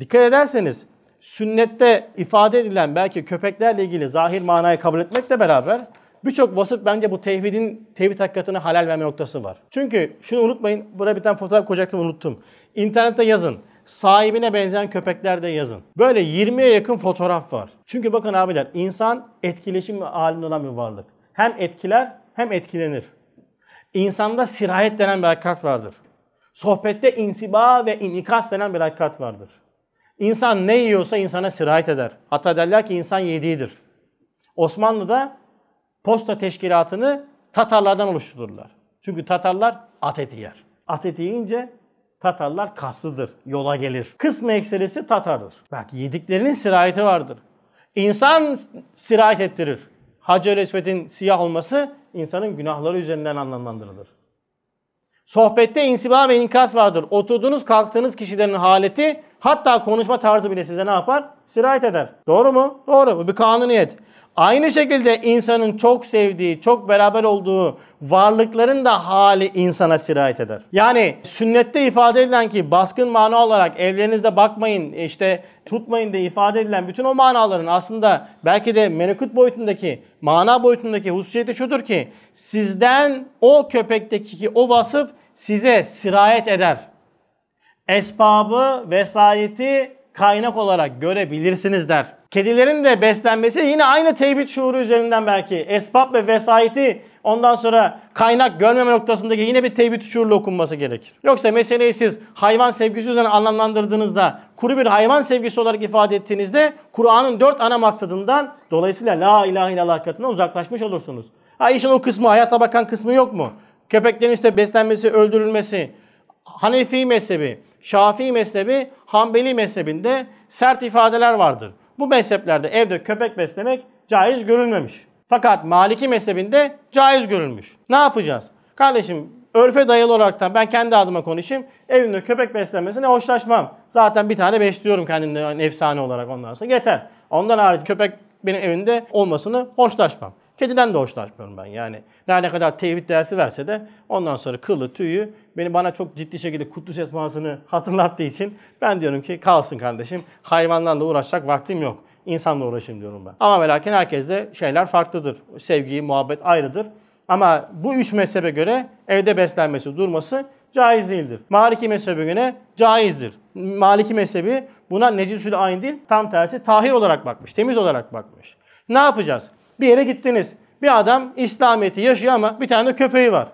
Dikkat ederseniz sünnette ifade edilen belki köpeklerle ilgili zahir manayı kabul etmekle beraber Birçok vasıf bence bu tevhidin tevhid hakikatine halal verme noktası var. Çünkü şunu unutmayın. Buraya bir tane fotoğraf koyacaktım unuttum. İnternette yazın. Sahibine benzeyen köpekler de yazın. Böyle 20'ye yakın fotoğraf var. Çünkü bakın abiler insan etkileşim halinde olan bir varlık. Hem etkiler hem etkilenir. İnsanda sirayet denen bir hakikat vardır. Sohbette insiba ve inikas denen bir hakikat vardır. İnsan ne yiyorsa insana sirayet eder. Hatta derler ki insan yediğidir. Osmanlı'da posta teşkilatını Tatarlardan oluştururlar. Çünkü Tatarlar at eti yer. At eti yiyince Tatarlar kaslıdır, yola gelir. Kısmı ekserisi Tatardır. Bak yediklerinin sirayeti vardır. İnsan sirayet ettirir. Hacı Esvet'in siyah olması insanın günahları üzerinden anlamlandırılır. Sohbette insiba ve inkas vardır. Oturduğunuz kalktığınız kişilerin haleti hatta konuşma tarzı bile size ne yapar? Sirayet eder. Doğru mu? Doğru. Bu bir kanuniyet. Aynı şekilde insanın çok sevdiği, çok beraber olduğu varlıkların da hali insana sirayet eder. Yani sünnette ifade edilen ki baskın mana olarak evlerinizde bakmayın, işte tutmayın diye ifade edilen bütün o manaların aslında belki de menekut boyutundaki, mana boyutundaki hususiyeti şudur ki sizden o köpekteki o vasıf size sirayet eder. Esbabı, vesayeti kaynak olarak görebilirsiniz der. Kedilerin de beslenmesi yine aynı tevhid şuuru üzerinden belki. Esbab ve vesayeti ondan sonra kaynak görmeme noktasındaki yine bir tevhid şuurlu okunması gerekir. Yoksa meseleyi siz hayvan sevgisi üzerine anlamlandırdığınızda, kuru bir hayvan sevgisi olarak ifade ettiğinizde Kur'an'ın dört ana maksadından dolayısıyla la ilahe illallah katına uzaklaşmış olursunuz. Ha işin o kısmı, hayata bakan kısmı yok mu? Köpeklerin işte beslenmesi, öldürülmesi, Hanefi mezhebi, Şafii mezhebi, Hanbeli mezhebinde sert ifadeler vardır. Bu mezheplerde evde köpek beslemek caiz görülmemiş. Fakat Maliki mezhebinde caiz görülmüş. Ne yapacağız? Kardeşim örfe dayalı olarak da ben kendi adıma konuşayım. Evimde köpek beslemesine hoşlaşmam. Zaten bir tane besliyorum kendimde efsane olarak ondan sonra yeter. Ondan hariç köpek benim evimde olmasını hoşlaşmam. Kediden de hoşlanmıyorum ben yani. Her ne kadar tevhid dersi verse de ondan sonra kılı, tüyü beni bana çok ciddi şekilde Kuddüs esmasını hatırlattığı için ben diyorum ki kalsın kardeşim hayvanlarla uğraşacak vaktim yok. İnsanla uğraşayım diyorum ben. Ama ve lakin herkeste şeyler farklıdır. Sevgi, muhabbet ayrıdır. Ama bu üç mezhebe göre evde beslenmesi, durması caiz değildir. Maliki mezhebe göre caizdir. Maliki mezhebi buna necisül aynı değil, tam tersi tahir olarak bakmış, temiz olarak bakmış. Ne yapacağız? Bir yere gittiniz. Bir adam İslamiyet'i yaşıyor ama bir tane köpeği var.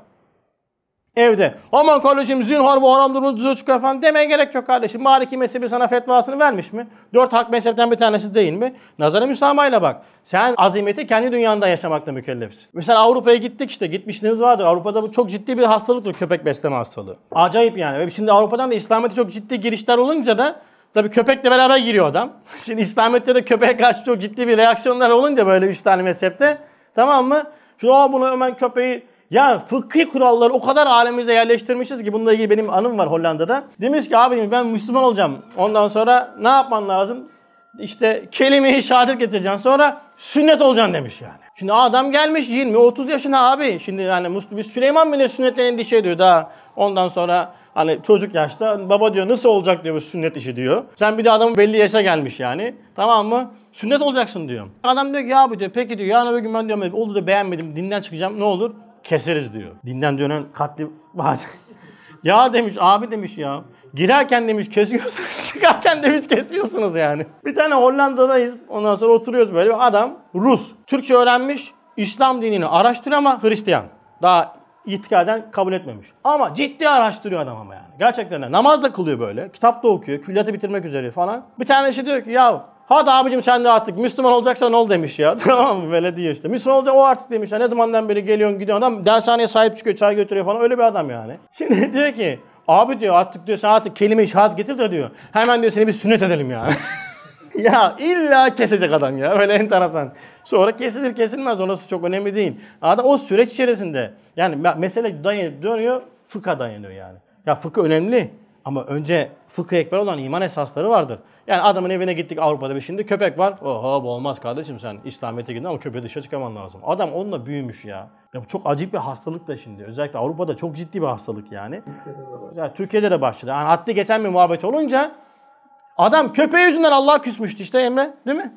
Evde. Aman kardeşim zinhar bu haramdır bunu düze çıkar falan demeye gerek yok kardeşim. Maliki mezhebi sana fetvasını vermiş mi? Dört hak mezhepten bir tanesi değil mi? Nazara müsamahayla bak. Sen azimeti kendi dünyanda yaşamakla mükellefsin. Mesela Avrupa'ya gittik işte. gitmişsiniz vardır. Avrupa'da bu çok ciddi bir hastalıktır köpek besleme hastalığı. Acayip yani. Ve şimdi Avrupa'dan da İslamiyet'e çok ciddi girişler olunca da Tabi köpekle beraber giriyor adam. Şimdi İslamiyet'te de köpeğe karşı çok ciddi bir reaksiyonlar olunca böyle üç tane mezhepte. Tamam mı? Şu o bunu hemen köpeği ya fıkhi kuralları o kadar alemimize yerleştirmişiz ki bununla ilgili benim anım var Hollanda'da. Demiş ki abi ben Müslüman olacağım. Ondan sonra ne yapman lazım? İşte kelime-i şehadet getireceksin. Sonra sünnet olacaksın demiş yani. Şimdi adam gelmiş 20-30 yaşına abi. Şimdi yani Müslüman Süleyman bile sünnetten endişe ediyor daha. Ondan sonra Hani çocuk yaşta baba diyor nasıl olacak diyor bu sünnet işi diyor. Sen bir de adamın belli yaşa gelmiş yani. Tamam mı? Sünnet olacaksın diyor. Adam diyor ki ya bu diyor peki diyor yarın öbür gün ben diyorum oldu da beğenmedim dinden çıkacağım ne olur? Keseriz diyor. Dinden dönen katli var. ya demiş abi demiş ya. Girerken demiş kesiyorsunuz, çıkarken demiş kesiyorsunuz yani. Bir tane Hollanda'dayız. Ondan sonra oturuyoruz böyle. Bir adam Rus. Türkçe öğrenmiş. İslam dinini araştırıyor ama Hristiyan. Daha itikaden kabul etmemiş. Ama ciddi araştırıyor adam ama yani. Gerçekten de. namaz da kılıyor böyle. Kitap da okuyor. Külliyatı bitirmek üzere falan. Bir tanesi şey diyor ki ya hadi abicim sen de artık Müslüman olacaksan ol demiş ya. tamam mı? Böyle diyor işte. Müslüman olacak o artık demiş ya. Ne zamandan beri geliyorsun gidiyorsun. Adam dershaneye sahip çıkıyor çay götürüyor falan. Öyle bir adam yani. Şimdi diyor ki abi diyor artık diyor sen artık kelime-i şehadet getir de diyor. Hemen diyor seni bir sünnet edelim yani. ya illa kesecek adam ya. böyle enteresan. Sonra kesilir kesilmez orası çok önemli değil. Adam o süreç içerisinde yani mesele dönüyor fıkha dayanıyor yani. Ya fıkı önemli ama önce fıkı ekber olan iman esasları vardır. Yani adamın evine gittik Avrupa'da bir şimdi köpek var. Oha bu olmaz kardeşim sen İslamiyet'e girdin ama köpeği dışa çıkaman lazım. Adam onunla büyümüş ya. Ya bu çok acip bir hastalık da şimdi. Özellikle Avrupa'da çok ciddi bir hastalık yani. ya, Türkiye'de de başladı. Yani hatta geçen bir muhabbet olunca Adam köpeği yüzünden Allah'a küsmüştü işte Emre değil mi?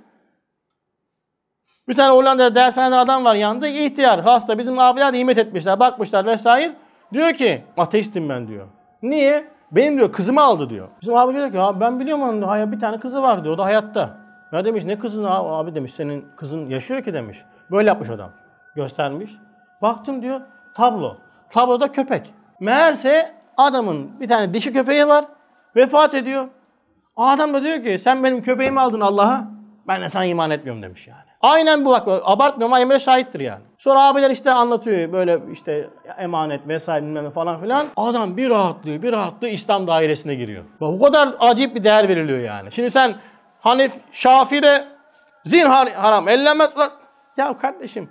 Bir tane Hollanda'da dershanede adam var yanında ihtiyar, hasta bizim abiler de nimet etmişler, bakmışlar vesaire. Diyor ki ateistim ben diyor. Niye? Benim diyor kızımı aldı diyor. Bizim abi diyor ki ben biliyorum onun daha bir tane kızı var diyor o da hayatta. Ya demiş ne kızın abi, abi demiş senin kızın yaşıyor ki demiş. Böyle yapmış adam. Göstermiş. Baktım diyor tablo. Tabloda köpek. Meğerse adamın bir tane dişi köpeği var. Vefat ediyor. O adam da diyor ki sen benim köpeğimi aldın Allah'a. Ben de sana iman etmiyorum demiş yani. Aynen bu bak abartmıyorum ama Emre şahittir yani. Sonra abiler işte anlatıyor böyle işte emanet vesaire bilmem falan filan. Adam bir rahatlıyor bir rahatlıyor İslam dairesine giriyor. Bak, bu kadar acayip bir değer veriliyor yani. Şimdi sen Hanif, Şafi'de zinhar haram ellenmez. Ya kardeşim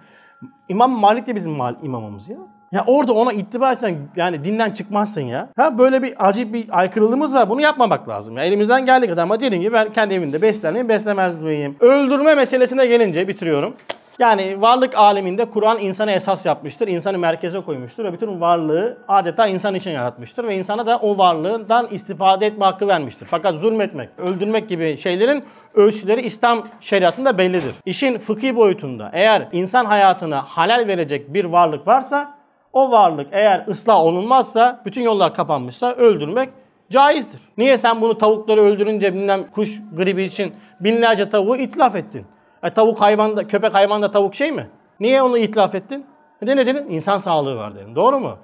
İmam Malik de bizim mal imamımız ya. Ya orada ona ittiba etsen yani dinden çıkmazsın ya. Ha böyle bir acil bir aykırılığımız var. Bunu yapmamak lazım. Ya elimizden geldiği kadar ama dediğim gibi ben kendi evimde besleneyim, beslemez miyim? Öldürme meselesine gelince bitiriyorum. Yani varlık aleminde Kur'an insanı esas yapmıştır, insanı merkeze koymuştur ve bütün varlığı adeta insan için yaratmıştır ve insana da o varlığından istifade etme hakkı vermiştir. Fakat zulmetmek, öldürmek gibi şeylerin ölçüleri İslam şeriatında bellidir. İşin fıkhi boyutunda eğer insan hayatına halal verecek bir varlık varsa o varlık eğer ıslah olunmazsa, bütün yollar kapanmışsa öldürmek caizdir. Niye sen bunu tavukları öldürünce bilmem kuş gribi için binlerce tavuğu itlaf ettin? E, tavuk hayvan da, köpek hayvan da tavuk şey mi? Niye onu itlaf ettin? E, ne dedin? İnsan sağlığı var dedim. Doğru mu?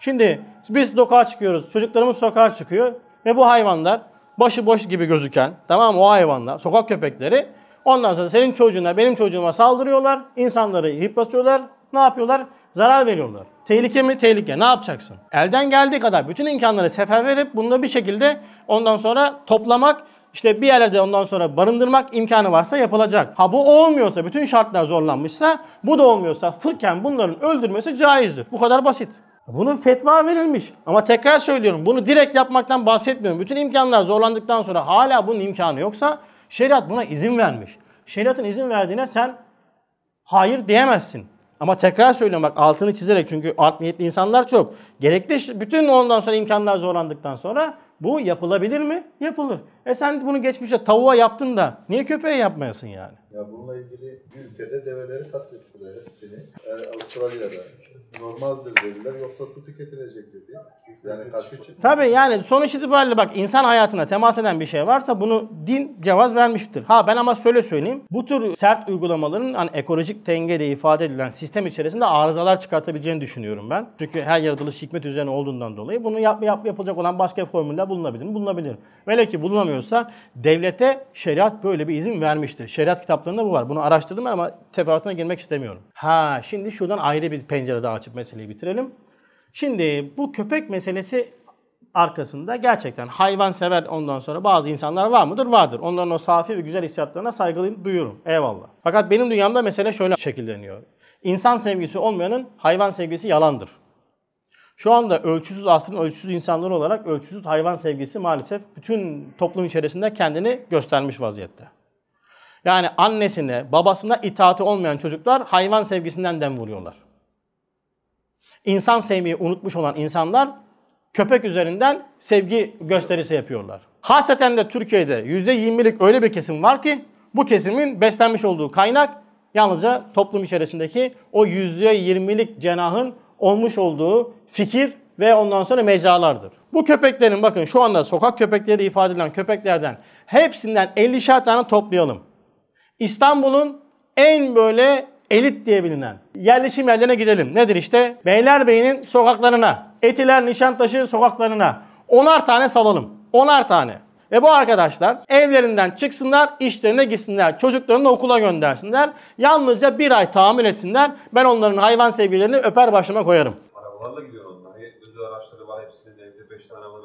Şimdi biz sokağa çıkıyoruz. Çocuklarımız sokağa çıkıyor ve bu hayvanlar başı boş gibi gözüken tamam mı o hayvanlar sokak köpekleri ondan sonra senin çocuğuna benim çocuğuma saldırıyorlar. insanları yıpratıyorlar. Ne yapıyorlar? Zarar veriyorlar. Tehlike mi? Tehlike. Ne yapacaksın? Elden geldiği kadar bütün imkanları sefer verip bunu bir şekilde ondan sonra toplamak işte bir yerlerde ondan sonra barındırmak imkanı varsa yapılacak. Ha bu olmuyorsa, bütün şartlar zorlanmışsa, bu da olmuyorsa fırken bunların öldürmesi caizdir. Bu kadar basit. Bunun fetva verilmiş. Ama tekrar söylüyorum bunu direkt yapmaktan bahsetmiyorum. Bütün imkanlar zorlandıktan sonra hala bunun imkanı yoksa şeriat buna izin vermiş. Şeriatın izin verdiğine sen hayır diyemezsin. Ama tekrar söylüyorum bak altını çizerek çünkü art niyetli insanlar çok. Gerekli bütün ondan sonra imkanlar zorlandıktan sonra bu yapılabilir mi? Yapılır. E sen bunu geçmişte tavuğa yaptın da niye köpeğe yapmayasın yani? Ya bununla ilgili bir ülkede develeri katlettiler hepsini. Ee, Avustralya'da. Normaldir dediler yoksa su tüketilecek dedi. Yani karşı çıktı. Tabii yani sonuç itibariyle bak insan hayatına temas eden bir şey varsa bunu din cevaz vermiştir. Ha ben ama şöyle söyleyeyim. Bu tür sert uygulamaların hani ekolojik denge diye ifade edilen sistem içerisinde arızalar çıkartabileceğini düşünüyorum ben. Çünkü her yaratılış hikmet üzerine olduğundan dolayı bunu yap, yap, yapılacak olan başka formüller bulunabilir mi? Bulunabilir. Velev ki bulunamıyorsa devlete şeriat böyle bir izin vermiştir. Şeriat kitap kitaplarında bu var. Bunu araştırdım ama teferruatına girmek istemiyorum. Ha şimdi şuradan ayrı bir pencere daha açıp meseleyi bitirelim. Şimdi bu köpek meselesi arkasında gerçekten hayvan sever ondan sonra bazı insanlar var mıdır? Vardır. Onların o safi ve güzel hissiyatlarına saygılıyım, duyuyorum. Eyvallah. Fakat benim dünyamda mesele şöyle şekilleniyor. İnsan sevgisi olmayanın hayvan sevgisi yalandır. Şu anda ölçüsüz aslında ölçüsüz insanlar olarak ölçüsüz hayvan sevgisi maalesef bütün toplum içerisinde kendini göstermiş vaziyette. Yani annesine, babasına itaati olmayan çocuklar hayvan sevgisinden dem vuruyorlar. İnsan sevmeyi unutmuş olan insanlar köpek üzerinden sevgi gösterisi yapıyorlar. Haseten de Türkiye'de %20'lik öyle bir kesim var ki bu kesimin beslenmiş olduğu kaynak yalnızca toplum içerisindeki o %20'lik cenahın olmuş olduğu fikir ve ondan sonra mecralardır. Bu köpeklerin bakın şu anda sokak köpekleri de ifade edilen köpeklerden hepsinden 50'şer tane toplayalım. İstanbul'un en böyle elit diye bilinen yerleşim yerlerine gidelim. Nedir işte? Beylerbeyi'nin sokaklarına, Etiler Nişantaşı sokaklarına 10'ar tane salalım. 10'ar tane. Ve bu arkadaşlar evlerinden çıksınlar, işlerine gitsinler, çocuklarını okula göndersinler. Yalnızca bir ay tahammül etsinler. Ben onların hayvan sevgilerini öper başıma koyarım. Arabalarla gidiyor onlar. Özel araçları var hepsinin evde 5 tane var.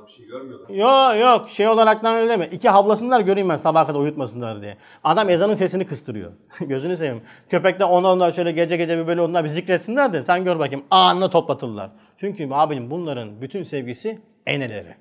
Onlar bir şey görmüyorlar. Yok yok şey olaraktan öyle mi? İki havlasınlar göreyim ben sabaha kadar uyutmasınlar diye. Adam ezanın sesini kıstırıyor. Gözünü seveyim. Köpekler ona onlar şöyle gece gece bir böyle onlar bir zikretsinler de sen gör bakayım anını toplatırlar. Çünkü abim bunların bütün sevgisi eneleri.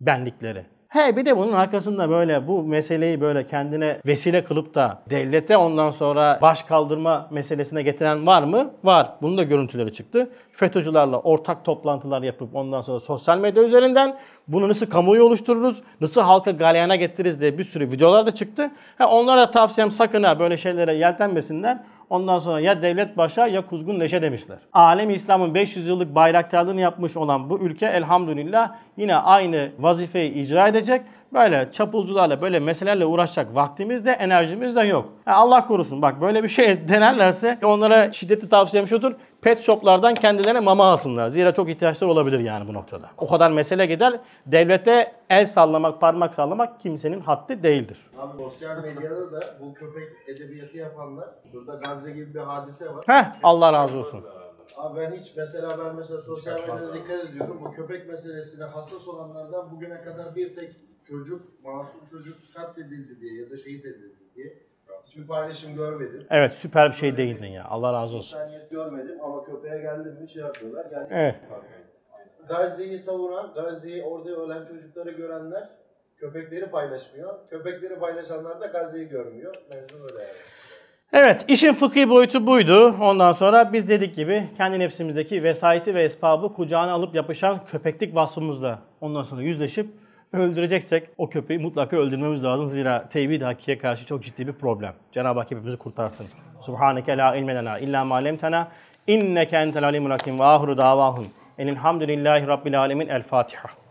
Benlikleri. He bir de bunun arkasında böyle bu meseleyi böyle kendine vesile kılıp da devlete ondan sonra baş kaldırma meselesine getiren var mı? Var. Bunun da görüntüleri çıktı. FETÖ'cülerle ortak toplantılar yapıp ondan sonra sosyal medya üzerinden bunu nasıl kamuoyu oluştururuz, nasıl halka galeyana getiririz diye bir sürü videolar da çıktı. Ha, onlara da tavsiyem sakın ha böyle şeylere yeltenmesinler. Ondan sonra ya devlet başa ya kuzgun leşe demişler. Alem İslam'ın 500 yıllık bayraktarlığını yapmış olan bu ülke elhamdülillah yine aynı vazifeyi icra edecek Böyle çapulcularla böyle meselelerle uğraşacak vaktimiz de enerjimiz de yok. Yani Allah korusun bak böyle bir şey denerlerse onlara şiddetli tavsiyem şudur. Pet shoplardan kendilerine mama alsınlar. Zira çok ihtiyaçları olabilir yani bu noktada. O kadar mesele gider. Devlete el sallamak, parmak sallamak kimsenin haddi değildir. Abi sosyal medyada da bu köpek edebiyatı yapanlar burada Gazze gibi bir hadise var. Heh, Allah razı olsun. Abi ben hiç mesela ben mesela sosyal medyada dikkat ediyorum. Bu köpek meselesine hassas olanlardan bugüne kadar bir tek çocuk, masum çocuk katledildi diye ya da şehit edildi diye hiçbir paylaşım görmedim. Evet süper bir şey değildin ya. Allah razı olsun. İnsaniyet görmedim ama köpeğe geldim mi şey yapıyorlar. Yani evet. Gazze'yi savunan, Gazze'yi orada ölen çocukları görenler köpekleri paylaşmıyor. Köpekleri paylaşanlar da Gazze'yi görmüyor. Mevzu öyle. yani. Evet, işin fıkhi boyutu buydu. Ondan sonra biz dedik gibi kendi nefsimizdeki vesayeti ve esbabı kucağına alıp yapışan köpeklik vasfımızla ondan sonra yüzleşip öldüreceksek o köpeği mutlaka öldürmemiz lazım. Zira tevhid hakiye karşı çok ciddi bir problem. Cenab-ı Hak hepimizi kurtarsın. Subhaneke la ilme lena illa ma lemtena inneke entel alimul hakim ve ahiru davahum. Elhamdülillahi rabbil alemin. El Fatiha.